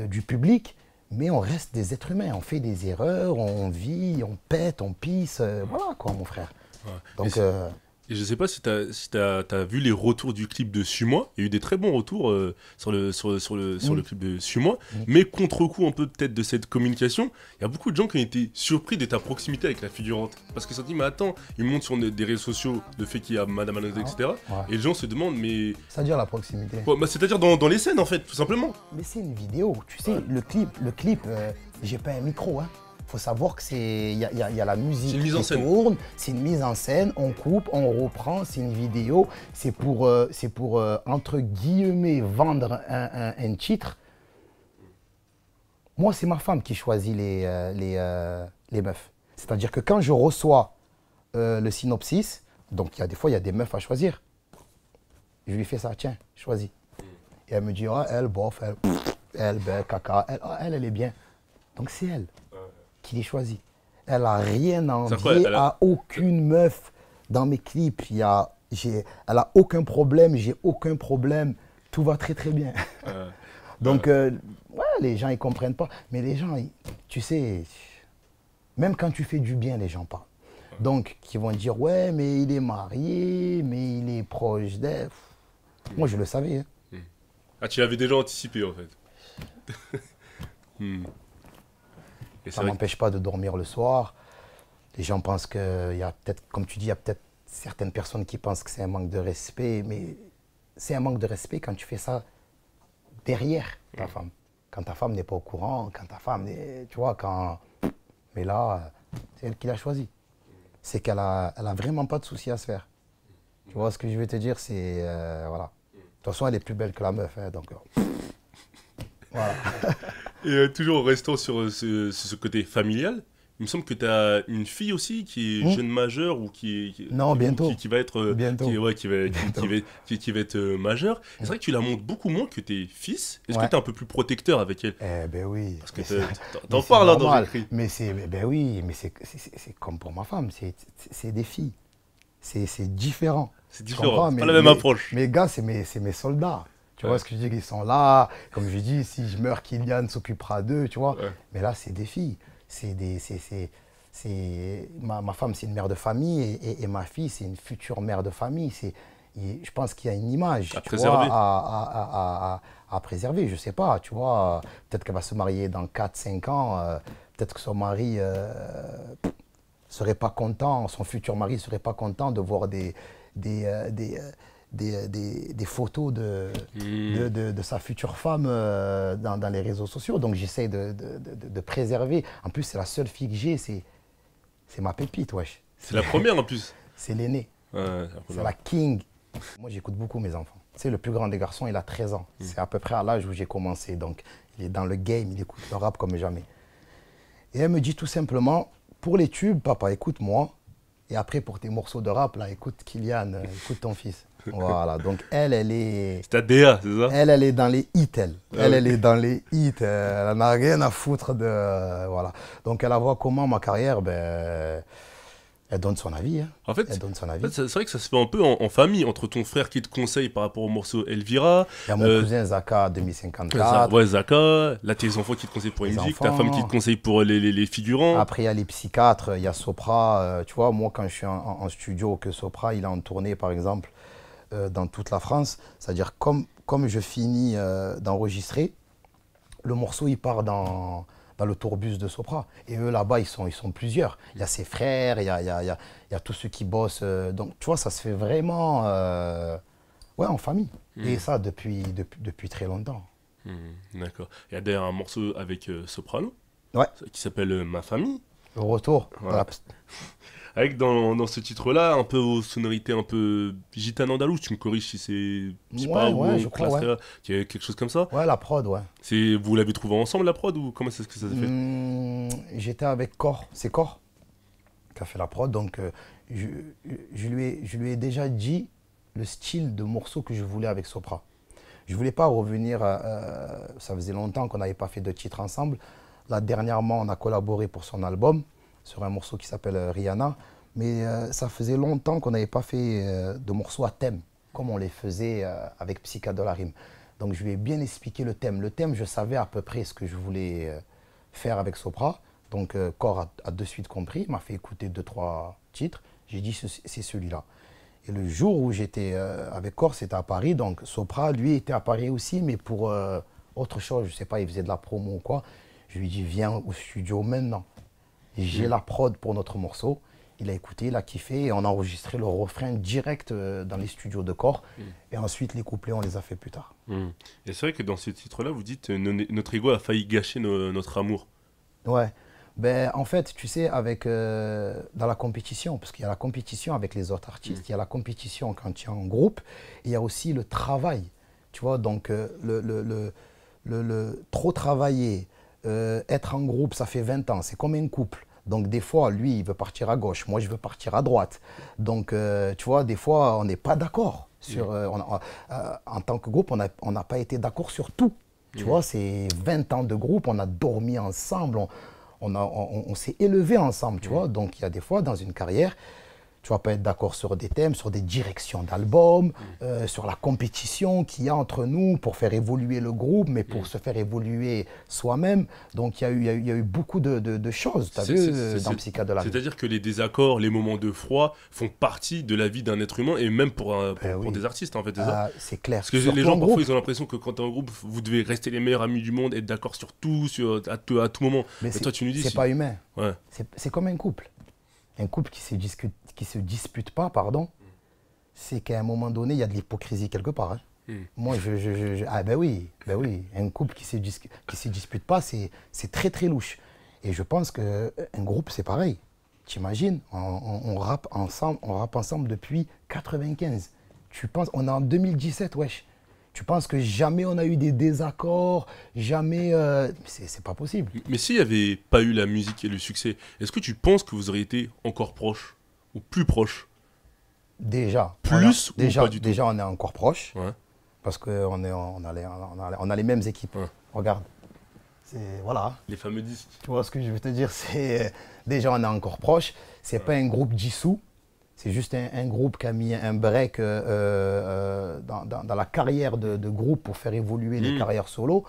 du public, mais on reste des êtres humains, on fait des erreurs, on vit, on pète, on pisse, voilà quoi, mon frère. Euh, et je sais pas si tu as, vu les retours du clip de Suis-moi. Il y a eu des très bons retours euh, sur, le, clip de Suis-moi. Mais contre-coup un peu peut-être de cette communication, il y a beaucoup de gens qui ont été surpris de ta proximité avec la figurante. Parce qu'ils se sont dit, mais attends, ils montent sur des réseaux sociaux le fait qu'il y a Madame Alonso, etc. Ah, et les gens se demandent, mais. C'est-à-dire la proximité bah, C'est-à-dire dans, les scènes en fait, tout simplement. Mais c'est une vidéo, tu sais, le clip, le clip euh, j'ai pas un micro, hein faut savoir que c'est il y, a la musique qui tourne, c'est une mise en scène, on coupe, on reprend, c'est une vidéo, c'est pour, euh, c'est pour euh, entre guillemets vendre un, titre. Moi, c'est ma femme qui choisit les, euh, les, meufs. C'est-à-dire que quand je reçois le synopsis, donc il y a des fois, il y a des meufs à choisir. Je lui fais ça, tiens, choisis. Et elle me dit, ah, elle, bof, elle, elle, ben, caca, elle, ah, elle, elle est bien. Donc c'est elle qui les choisi. Elle n'a rien à envier à aucune meuf dans mes clips. Il y a, elle n'a aucun problème, j'ai aucun problème. Tout va très très bien. Donc, euh, ouais, les gens, ils comprennent pas. Mais les gens, tu sais, même quand tu fais du bien, les gens pas. Donc, qui vont dire, ouais, mais il est marié, mais il est proche d'elle. Moi, je le savais. Hein. Hmm. Ah, tu l'avais déjà anticipé, en fait. ça ne m'empêche pas de dormir le soir. Les gens pensent qu'il y a peut-être, comme tu dis, il y a peut-être certaines personnes qui pensent que c'est un manque de respect, mais c'est un manque de respect quand tu fais ça derrière ta femme. Quand ta femme n'est pas au courant, quand ta femme, tu vois, quand... Mais là, c'est elle qui l'a choisi. C'est qu'elle n'a elle a vraiment pas de soucis à se faire. Tu vois, ce que je veux te dire, c'est... Euh, voilà. De toute façon, elle est plus belle que la meuf, hein, donc... Euh, voilà. Et euh, toujours restant euh, sur ce, côté familial, il me semble que tu as une fille aussi qui est jeune majeure ou qui, non bientôt qui, va être qui, qui va, va être euh, majeure. C'est vrai que tu la montres beaucoup moins que tes fils. Est-ce que tu es un peu plus protecteur avec elle Eh ben oui. Parce que t'en parles dans Mais c'est ben oui, mais c'est comme pour ma femme, c'est des filles, c'est différent. C'est différent. pas la même approche. Mes gars, c'est mes, mes soldats. Tu vois ce que je dis qu'ils sont là. Comme je dis, si je meurs, Kylian s'occupera d'eux, tu vois. Mais là, c'est des filles. C'est c'est ma, femme, c'est une mère de famille et, ma fille, c'est une future mère de famille. C'est, je pense qu'il y a une image à, préserver. à, préserver. Je ne sais pas, tu vois. Peut-être qu'elle va se marier dans 4-5 ans. Euh, peut-être que son mari ne euh, serait pas content, son futur mari ne serait pas content de voir des euh, euh, des, photos hmm. de, de, sa future femme euh, dans, les réseaux sociaux. Donc j'essaie de, préserver. En plus, c'est la seule fille que j'ai, c'est, c'est ma pépite, wesh. C'est la première en plus. c'est l'aînée. c'est la, king. Moi, j'écoute beaucoup mes enfants. Tu sais, le plus grand des garçons, il a 13 ans. Hmm. C'est à peu près à l'âge où j'ai commencé. Donc, il est dans le game, il écoute le rap comme jamais. Et elle me dit tout simplement, pour les tubes, papa, écoute-moi. Et après, pour tes morceaux de rap, là, écoute Kylian, euh, écoute ton fils. Voilà, donc elle, elle est. C'est ta DA, c'est ça Elle, elle est dans les hits, ah elle. elle, est dans les hits. Elle n'a rien à foutre de. Voilà. Donc elle a voit comment ma carrière, ben. Elle donne son avis. Hein. En fait, elle donne son avis. c'est vrai que ça se fait un peu en, famille, entre ton frère qui te conseille par rapport au morceau Elvira. Il y a mon euh, cousin Zaka 2054. ouais, Zaka. Là, tes enfants qui te conseillent pour les musique, ta femme qui te conseille pour les, figurants. Après, il y a les psychiatres, il y a Sopra. Euh, tu vois, moi, quand je suis en, en, studio, que Sopra, il est en tournée, par exemple, euh, dans toute la France. C'est-à-dire, comme, comme je finis euh, d'enregistrer, le morceau, il part dans, dans le tourbus de Sopra. Et eux, là-bas, ils sont, ils sont plusieurs. Il y a ses frères, il y a, y a, y a tous ceux qui bossent. Euh, donc, tu vois, ça se fait vraiment ouais, en famille. Hmm. Et ça, depuis, depuis, depuis très longtemps. Hmm, d'accord. Il y a d'ailleurs un morceau avec Soprano ouais. qui s'appelle Ma famille. Le retour avec dans, ce titre-là, un peu aux sonorités un peu gitan andalouse, tu me corriges si c'est. pas, ouais, je crois, quelque chose comme ça. Ouais, la prod, ouais. vous l'avez trouvé ensemble, la prod, ou comment est-ce que ça s'est fait hmm, J'étais avec Cor, c'est Cor qui a fait la prod, donc euh, je, lui ai, je lui ai déjà dit le style de morceau que je voulais avec Sopra. Je ne voulais pas revenir, ça faisait longtemps qu'on n'avait pas fait de titre ensemble. Là, dernièrement, on a collaboré pour son album sur un morceau qui s'appelle euh, Rihanna. Mais euh, ça faisait longtemps qu'on n'avait pas fait euh, de morceaux à thème, comme on les faisait de avec Rime. Donc je lui ai bien expliqué le thème. Le thème, je savais à peu près ce que je voulais faire avec Sopra. Donc Cor a, de suite compris, m'a fait écouter deux, trois titres. J'ai dit, c'est celui-là. Et le jour où j'étais avec Cor, c'était à Paris. Donc Sopra, lui, était à Paris aussi, mais pour autre chose, je ne sais pas, il faisait de la promo ou quoi. Je lui ai dit, viens au studio maintenant. J'ai mm. la prod pour notre morceau. Il a écouté, il a kiffé et on a enregistré le refrain direct euh, dans les studios de corps. Mm. Et ensuite, les couplets, on les a fait plus tard. Mm. Et c'est vrai que dans ce titre-là, vous dites euh, notre ego a failli gâcher notre amour. Ouais. Ben, en fait, tu sais, avec, euh, dans la compétition, parce qu'il y a la compétition avec les autres artistes, il y a la compétition quand tu es en groupe, il y a aussi le travail. Tu vois, donc le, le, le, le, trop travailler, euh, être en groupe, ça fait 20 ans, c'est comme un couple. Donc des fois, lui, il veut partir à gauche, moi, je veux partir à droite. Donc, euh, tu vois, des fois, on n'est pas d'accord. Sur, euh, en tant que groupe, on n'a pas été d'accord sur tout. Tu vois, c'est 20 ans de groupe, on a dormi ensemble, on, s'est élevé ensemble, tu vois. Donc, il y a des fois, dans une carrière, tu vas pas être d'accord sur des thèmes, sur des directions d'albums, euh, sur la compétition qu'il y a entre nous pour faire évoluer le groupe, mais pour se faire évoluer soi-même. Donc il y, a eu, beaucoup de, choses, tu euh, dans la C'est-à-dire que les désaccords, les moments de froid font partie de la vie d'un être humain et même pour, ben des artistes, en fait. c'est ah, clair. Parce que les gens, parfois, ils ont l'impression que quand tu es en groupe, vous devez rester les meilleurs amis du monde, être d'accord sur tout, sur, à, tout moment. Mais, toi, tu nous dis. C'est pas humain. Ouais. C'est comme un couple. Un couple qui se discute qui se disputent pas, pardon, c'est qu'à un moment donné, il y a de l'hypocrisie quelque part. Hein. Hmm. Moi, je, Ah ben oui, ben oui, un couple qui ne se, qui se dispute pas, c'est très très louche. Et je pense qu'un euh, groupe, c'est pareil. T'imagines, on, rappe ensemble, on ensemble depuis 95. Tu penses, on est en 2017, wesh. Tu penses que jamais on a eu des désaccords, jamais. Euh, c'est pas possible. Mais s'il n'y avait pas eu la musique et le succès, est-ce que tu penses que vous auriez été encore proches ou plus proche Déjà. Plus déjà, Déjà, on est encore proche. Parce qu'on on, on a, les, on, a, les mêmes équipes. regarde Regarde. Voilà. Les fameux disques. Tu vois ce que je veux te dire C'est déjà, on est encore proche. C'est pas un groupe dissous. C'est juste un, groupe qui a mis un break euh, euh, dans, la carrière de, groupe pour faire évoluer les mmh. carrières solo.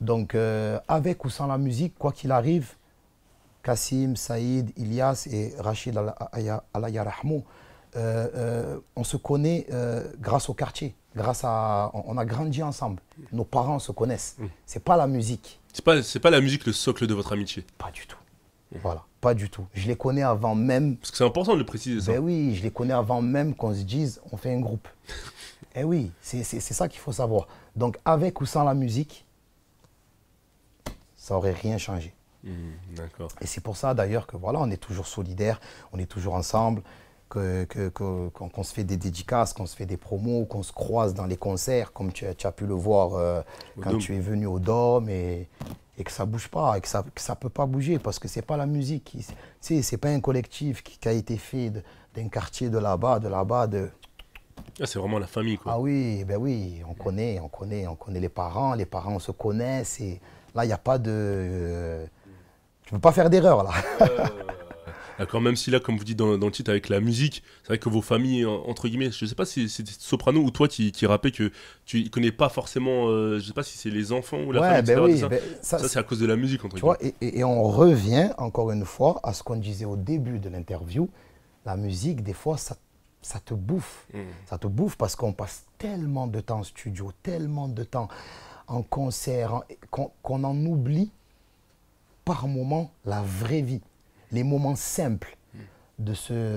Donc, euh, avec ou sans la musique, quoi qu'il arrive, Kassim, Saïd, Ilyas et Rachid Alayarahmou, euh, euh, on se connaît euh, grâce au quartier, grâce à, on, a grandi ensemble. Nos parents se connaissent. Ce C'est pas la musique. Ce n'est c'est pas la musique le socle de votre amitié. Pas du tout. Voilà, pas du tout. Je les connais avant même. Parce que c'est important de le préciser ça. Ben oui, je les connais avant même qu'on se dise on fait un groupe. eh oui, c'est, ça qu'il faut savoir. Donc avec ou sans la musique, ça aurait rien changé. Mmh, et c'est pour ça d'ailleurs que voilà, on est toujours solidaire, on est toujours ensemble, qu'on que, se fait des dédicaces, qu'on se fait des promos, qu'on se croise dans les concerts, comme tu, as pu le voir euh, quand tu es venu au Dôme et, que ça bouge pas, et que ça ne peut pas bouger parce que c'est pas la musique, sais, c'est pas un collectif qui, a été fait d'un quartier de là-bas, de là-bas, de ah, c'est vraiment la famille, quoi. Ah oui, ben oui, on connaît, on connaît, on connaît les parents, les parents se connaissent. Et là, il n'y a pas de. Euh, tu veux pas faire d'erreur là. D'accord, euh, euh, même si là, comme vous dites dans, le titre, avec la musique, c'est vrai que vos familles, entre guillemets, je sais pas si c'est Soprano ou toi qui, qui que tu connais pas forcément, euh, je sais pas si c'est les enfants ou la famille, ben ben, ça, c'est à cause de la musique, entre tu guillemets. Vois, et, on revient encore une fois à ce qu'on disait au début de l'interview, la musique, des fois, ça, ça te bouffe. Mmh. Ça te bouffe parce qu'on passe tellement de temps en studio, tellement de temps en concert, qu'on en oublie par moment la vraie vie, les moments simples de,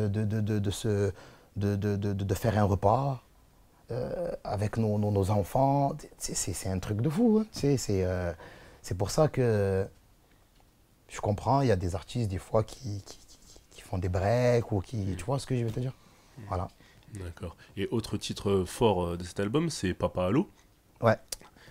de, de faire un repas euh, avec nos, nos, enfants. C'est un truc de fou. Hein. Euh, c'est pour ça que je comprends, il y a des artistes des fois qui, font des breaks ou qui. Tu vois ce que je veux te dire Voilà. D'accord. Et autre titre fort euh, de cet album, c'est Papa Allo. Ouais.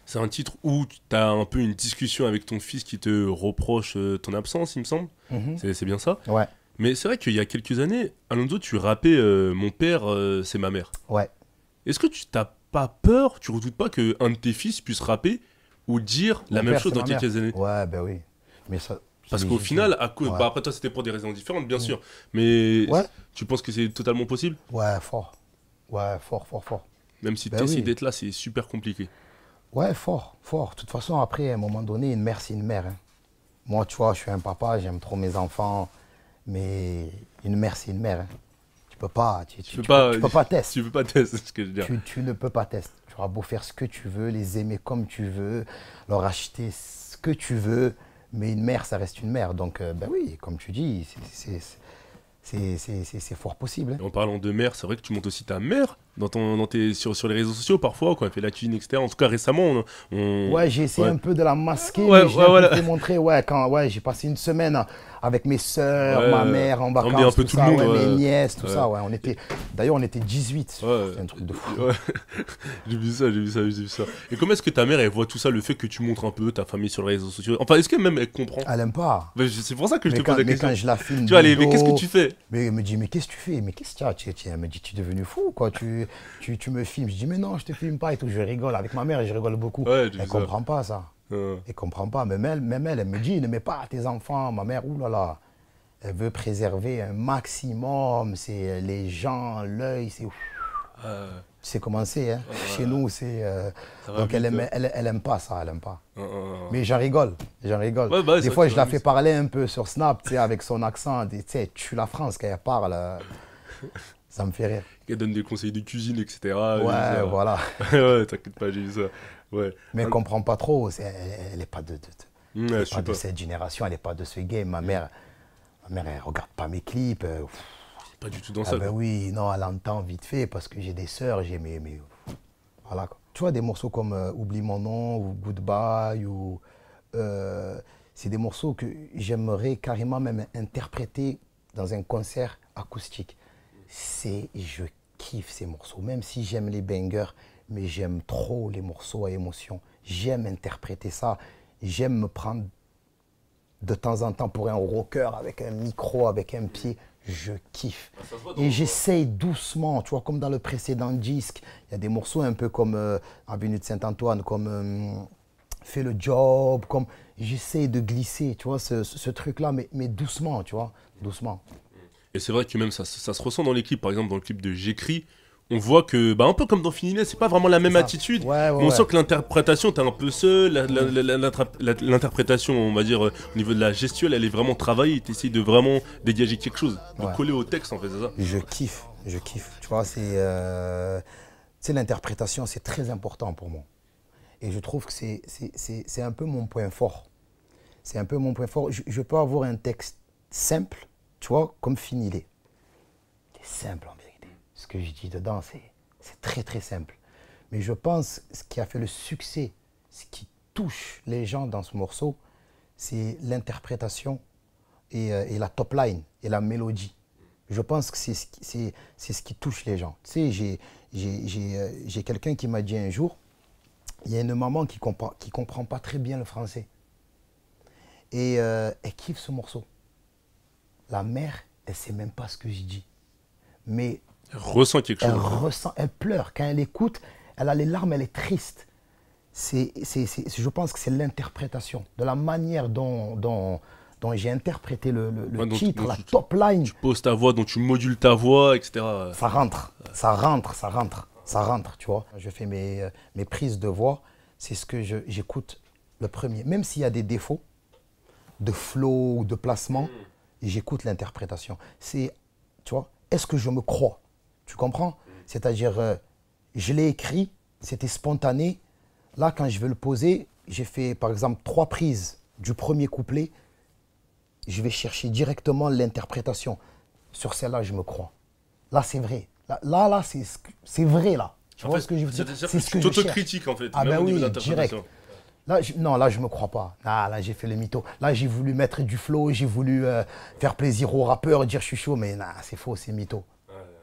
C'est un titre où tu as un peu une discussion avec ton fils qui te reproche euh, ton absence, il me semble. Mhm. C'est bien ça Ouais. Mais c'est vrai qu'il y a quelques années, Alonso, tu rappais euh, Mon père, euh, c'est ma mère. Ouais. Est-ce que tu t'as pas peur, tu redoutes pas qu'un de tes fils puisse rapper ou dire la même chose dans quelques années Ouais, ben oui. Mais ça. Parce qu'au final, à bah, après toi, c'était pour des raisons différentes, bien sûr. Mais ouais. tu penses que c'est totalement possible Ouais, fort. Ouais, fort, fort, fort. Même si bah tu d'être là, c'est super compliqué. Ouais, fort, fort. De toute façon, après, à un moment donné, une mère, c'est une mère. Hein. Moi, tu vois, je suis un papa, j'aime trop mes enfants, mais une mère, c'est une mère. Hein. Tu peux pas, tu, tu, peux, pas, tester. tu peux pas tester, c'est ce que je veux dire. Tu, ne peux pas tester. Tu auras beau faire ce que tu veux, les aimer comme tu veux, leur acheter ce que tu veux, mais une mère, ça reste une mère. Donc, euh, ben oui, comme tu dis, c'est fort possible. Hein. En parlant de mère, c'est vrai que tu montes aussi ta mère dans dans tes, sur, sur les réseaux sociaux parfois, quand elle fait la cuisine, etc. En tout cas, récemment, on. Ouais, j'ai essayé un peu de la masquer, ouais, mais ouais, j'ai montré, ouais, quand ouais, j'ai passé une semaine avec mes soeurs, ma mère en vacances, un peu tout, ça, mes nièces, tout ça, ouais. On était, d'ailleurs, on était 18, c'est un truc de fou. j'ai vu ça, j'ai vu ça, j'ai vu ça. Et comment est-ce que ta mère, elle voit tout ça, le fait que tu montres un peu ta famille sur les réseaux sociaux Enfin, est-ce qu'elle même elle comprend Elle aime pas. c'est pour ça que je te pose la mais question. quand je la filme, tu vois, mais qu'est-ce que tu fais Mais elle me dit, mais qu'est-ce que tu fais Mais qu'est-ce Elle me dit, tu es devenu fou, quoi. Tu tu, me filmes. Je dis, mais non, je te filme pas et tout. Je rigole avec ma mère je rigole beaucoup. elle ne comprend pas ça. Elle comprend pas. Même elle, même elle, me dit, ne mets pas tes enfants. Ma mère, oulala. elle veut préserver un maximum. C'est euh, les gens, l'œil, c'est. Euh... C'est commencé, hein. Chez nous, c'est. Euh, donc elle aime, hein. elle, aime pas ça, elle aime pas. Mais j'en rigole, j'en rigole. Bah, des fois, je la fais parler un peu sur Snap, tu sais, avec son accent, tu sais, tu la France quand elle parle. ça me fait rire elle donne des conseils de cuisine, etc. Ouais, voilà. t'inquiète pas, j'ai vu ça. Mais elle ah. comprend pas trop, elle n'est pas de, mmh, cette génération, elle n'est pas de ce game. Ma mmh. mère, ma mère regarde pas mes clips. n'est euh, pas du tout dans ah ça. Ben oui, non, elle entend vite fait parce que j'ai des sœurs, j'ai mes, Voilà. Tu vois, des morceaux comme euh, Oublie mon nom ou Goodbye ou... Euh, c'est des morceaux que j'aimerais carrément même interpréter dans un concert acoustique c'est je kiffe ces morceaux. Même si j'aime les bangers, mais j'aime trop les morceaux à émotion. J'aime interpréter ça. J'aime me prendre de temps en temps pour un rocker avec un micro, avec un pied. Je kiffe. Et j'essaye doucement, tu vois, comme dans le précédent disque. Il y a des morceaux un peu comme Avenue euh, de Saint-Antoine, comme euh, Fais le job, comme j'essaye de glisser, tu vois, ce, truc-là, mais, mais doucement, tu vois, doucement. Et c'est vrai que même ça, se ressent dans l'équipe. Par exemple, dans le clip de J'écris, on voit que, bah, un peu comme dans ce c'est pas vraiment la même attitude. on sent que l'interprétation, t'es un peu seul. L'interprétation, on va dire, euh, au niveau de la gestuelle, elle est vraiment travaillée. T'essayes de vraiment dégager quelque chose, de coller au texte, en fait, c'est ça Je kiffe, je kiffe. Tu vois, c'est. Euh, l'interprétation, c'est très important pour moi. Et je trouve que c'est un peu mon point fort. C'est un peu mon point fort. je peux avoir un texte simple, tu vois, comme fini les. C'est simple en vérité. Ce que je dis dedans, c'est très très simple. Mais je pense ce qui a fait le succès, ce qui touche les gens dans ce morceau, c'est l'interprétation et, euh, la top line et la mélodie. Je pense que c'est ce qui touche les gens. Tu sais, euh, j'ai quelqu'un qui m'a dit un jour, il y a une maman qui ne comprend, qui comprend pas très bien le français. Et euh, elle kiffe ce morceau. La mère, elle ne sait même pas ce que je dis. Mais elle ressent quelque elle chose. Elle pleure. Quand elle écoute, elle a les larmes, elle est triste. C'est, je pense que c'est l'interprétation, de la manière dont, j'ai interprété le, titre, la top line. Tu poses ta voix, dont tu modules ta voix, etc. Ça rentre, ça rentre, ça rentre, ça rentre, tu vois. Je fais mes, mes prises de voix, c'est ce que j'écoute le premier. Même s'il y a des défauts de flow ou de placement, hmm j'écoute l'interprétation. C'est, tu vois, est-ce que je me crois Tu comprends mm. C'est-à-dire, euh, je l'ai écrit, c'était spontané. Là, quand je vais le poser, j'ai fait par exemple trois prises du premier couplet. Je vais chercher directement l'interprétation. Sur celle-là, je me crois. Là, c'est vrai. Là, là, c'est vrai, là. Tu vois ce que je veux dire C'est autocritique, en fait. Ah ben oui, direct. Là, non, là, je ne me crois pas. Ah, là, j'ai fait le mytho. Là, j'ai voulu mettre du flow, j'ai voulu euh, faire plaisir aux rappeurs, dire je suis chaud, mais c'est faux, c'est mytho.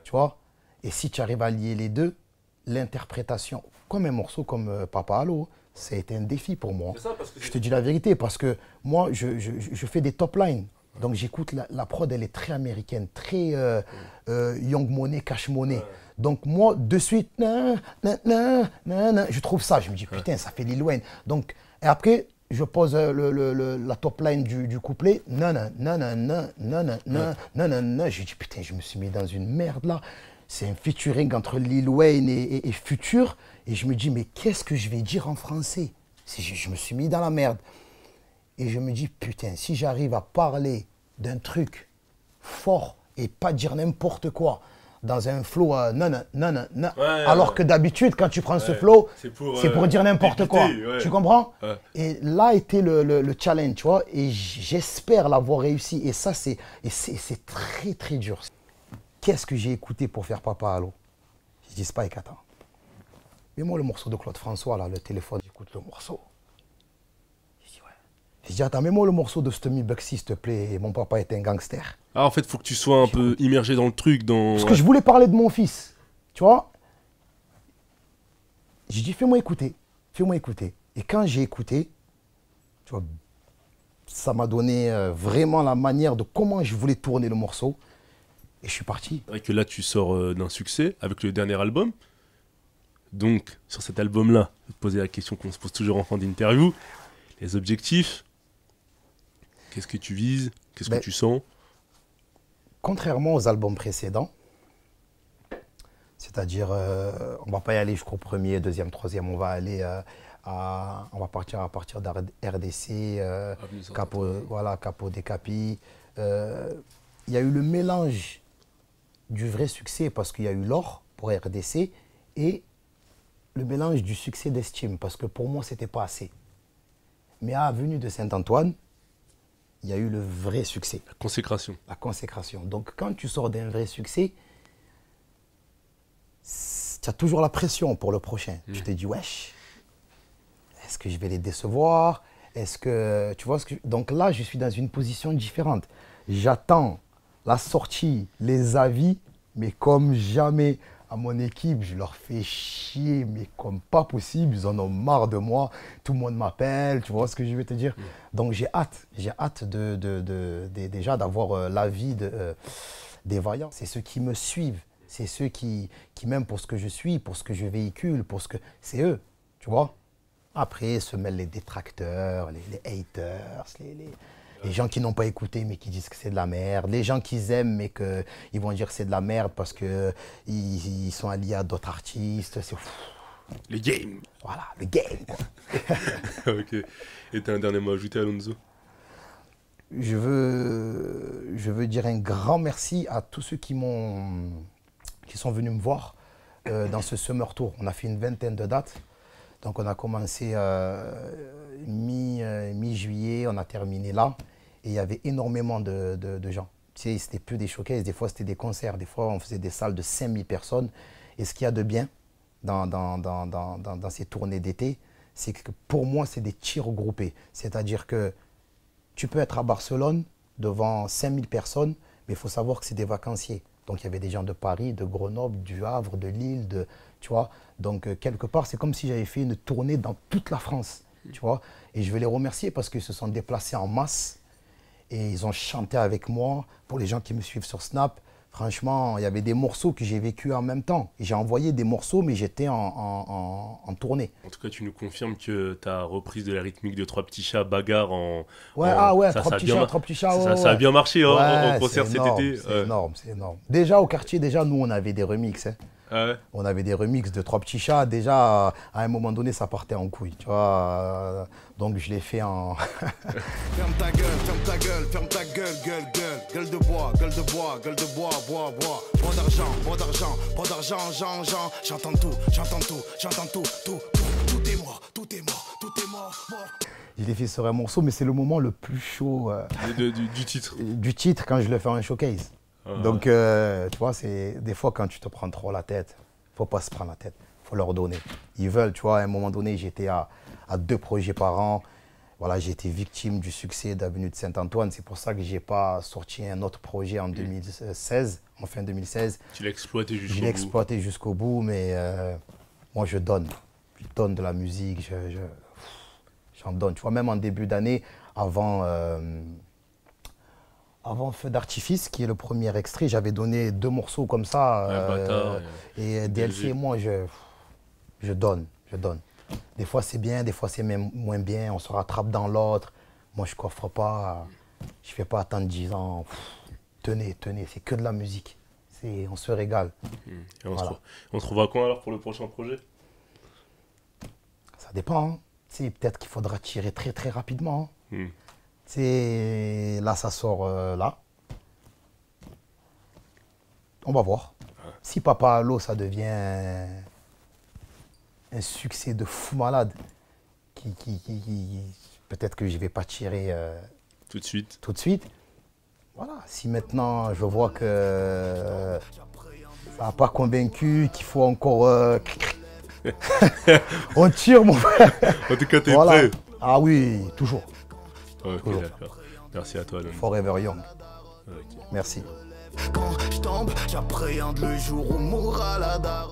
Tu vois Et si tu arrives à lier les deux, l'interprétation, comme un morceau comme euh, Papa Allo, ça a été un défi pour moi. je te dis la vérité, parce que moi, je, fais des top lines. Donc, j'écoute la, prod, elle est très américaine, très euh, Young Money, Cash Money. Donc moi, de suite, je trouve ça. Je me dis, putain, ça fait Lil Wayne. Donc, et après, je pose la top line du, couplet. Non, non, non, non, non, non, Je dis, putain, je me suis mis dans une merde là. C'est un featuring entre Lil Wayne et, et, et Future. Et je me dis, mais qu'est-ce que je vais dire en français Si je me suis mis dans la merde. Et je me dis, putain, si j'arrive à parler d'un truc fort et pas dire n'importe quoi, dans un flow euh, non, non, non, Alors que d'habitude, quand tu prends ce flow, c'est pour, euh, dire n'importe quoi. Tu comprends Et là était le, challenge, tu vois. Et j'espère l'avoir réussi. Et ça, c'est très, très dur. Qu'est-ce que j'ai écouté pour faire Papa Allo Je dis, Spike, pas mets Mais moi, le morceau de Claude François, là, le téléphone, j'écoute le morceau. Je dis, attends, mets-moi le morceau de Stummy Bugsy, s'il te plaît, mon papa était un gangster. Ah, en fait, faut que tu sois un peu immergé dans le truc. Dans... Parce que je voulais parler de mon fils, tu vois. J'ai dit, fais-moi écouter, fais-moi écouter. Et quand j'ai écouté, tu vois, ça m'a donné euh, vraiment la manière de comment je voulais tourner le morceau. Et je suis parti. C'est vrai que là, tu sors euh, d'un succès avec le dernier album. Donc, sur cet album-là, poser la question qu'on se pose toujours en fin d'interview les objectifs, Qu'est-ce que tu vises Qu'est-ce que ben, tu sens Contrairement aux albums précédents, c'est-à-dire, euh, on ne va pas y aller jusqu'au premier, deuxième, troisième. On va aller euh, à, on va partir à partir d'RDC, euh, ah, Capo, voilà, Capo Il y a eu le mélange du vrai succès parce qu'il y a eu l'or pour RDC et le mélange du succès d'estime parce que pour moi ce n'était pas assez. Mais à Avenue de Saint-Antoine, il y a eu le vrai succès. La consécration. La consécration. Donc quand tu sors d'un vrai succès, tu as toujours la pression pour le prochain. Tu mm. te dis, wesh, est-ce que je vais les décevoir Est-ce que. Tu vois ce que. Donc là, je suis dans une position différente. J'attends la sortie, les avis, mais comme jamais à mon équipe, je leur fais chier, mais comme pas possible, ils en ont marre de moi, tout le monde m'appelle, tu vois ce que je veux te dire. Donc j'ai hâte, j'ai hâte de, déjà d'avoir la euh, l'avis euh, des voyants C'est ceux qui me suivent, c'est ceux qui, m'aiment pour ce que je suis, pour ce que je véhicule, pour ce que... C'est eux, tu vois. Après se mêlent les détracteurs, les, haters, les les gens qui n'ont pas écouté mais qui disent que c'est de la merde. Les gens qu'ils aiment mais qu'ils vont dire que c'est de la merde parce qu'ils ils sont alliés à d'autres artistes. C'est Le game. Voilà, le game. ok. Et un dernier mot à ajouter, Alonso je veux, je veux dire un grand merci à tous ceux qui, qui sont venus me voir euh, dans ce Summer Tour. On a fait une vingtaine de dates. Donc on a commencé euh, euh, mi-juillet, on a terminé là. Et il y avait énormément de, gens. Tu sais, c'était plus des showcases, des fois c'était des concerts, des fois on faisait des salles de 5000 personnes. Et ce qu'il y a de bien dans, dans, ces tournées d'été, c'est que pour moi, c'est des tirs regroupés. C'est-à-dire que tu peux être à Barcelone devant 5000 personnes, mais il faut savoir que c'est des vacanciers. Donc il y avait des gens de Paris, de Grenoble, du Havre, de Lille, de, tu vois. Donc euh, quelque part, c'est comme si j'avais fait une tournée dans toute la France, mmh. tu vois. Et je vais les remercier parce qu'ils se sont déplacés en masse et ils ont chanté avec moi. Pour les gens qui me suivent sur Snap, franchement, il y avait des morceaux que j'ai vécu en même temps. J'ai envoyé des morceaux, mais j'étais en, en, en, tournée. En tout cas, tu nous confirmes que as reprise de la rythmique de Trois Petits Chats bagarre en. Ouais, ah ouais, Trois Petits Chats, Trois Petits Chats. ça, a bien marché hein, en concert cet été. C'est énorme, c'est énorme. Déjà au quartier, déjà, nous, on avait des remixes. Hein. On avait des remixes de trois petits chats. Déjà, à un moment donné, ça partait en couille, tu vois. Donc je l'ai fait en. ferme ta gueule, ferme ta gueule, ferme ta gueule, gueule, gueule, gueule de bois, gueule de bois, gueule de bois, bois, bois. Bois d'argent, bois d'argent, bois d'argent, Jean, Jean. J'entends tout, j'entends tout, j'entends tout, tout, tout, tout est mort, tout est mort, tout est mort, mort. Je fait sur un morceau, mais c'est le moment le plus chaud. Euh, du, du titre. Du titre quand je le fais en showcase. Ah. Donc, euh, tu vois, c'est des fois quand tu te prends trop la tête, il ne faut pas se prendre la tête, il faut leur donner. Ils veulent, tu vois, à un moment donné, j'étais à, deux projets par an. Voilà, j'étais victime du succès d'Avenue de Saint-Antoine. C'est pour ça que je n'ai pas sorti un autre projet en 2016, mm. en fin 2016. Tu l'as exploité jusqu'au bout. Je l'ai exploité jusqu'au bout, mais euh, moi, je donne. Je donne de la musique, j'en je, donne. Tu vois, même en début d'année, avant... Euh, avant Feu d'artifice, qui est le premier extrait, j'avais donné deux morceaux comme ça. Euh, euh, et DLC et moi, je, donne, je donne. Des fois c'est bien, des fois c'est même moins bien, on se rattrape dans l'autre. Moi je coffre pas, je fais pas attendre dix ans. tenez, tenez, c'est que de la musique. On se régale. Hmm. on, se on trouve à quand alors pour le prochain projet Ça dépend. Hein. Peut-être qu'il faudra tirer très très rapidement. Hein. Hmm. C'est là, ça sort euh, là. On va voir. Si Papa Allo, ça devient un succès de fou malade, qui, peut-être que je ne vais pas tirer euh, tout de suite. Tout de suite. Voilà. Si maintenant je vois que euh, ça n'a pas convaincu, qu'il faut encore on tire mon frère. En tout cas, t'es prêt. Ah oui, toujours. Ok, d'accord. Merci à toi, Forever Young. Ok. Merci. Quand je tombe, j'appréhende le jour où mourra la dame.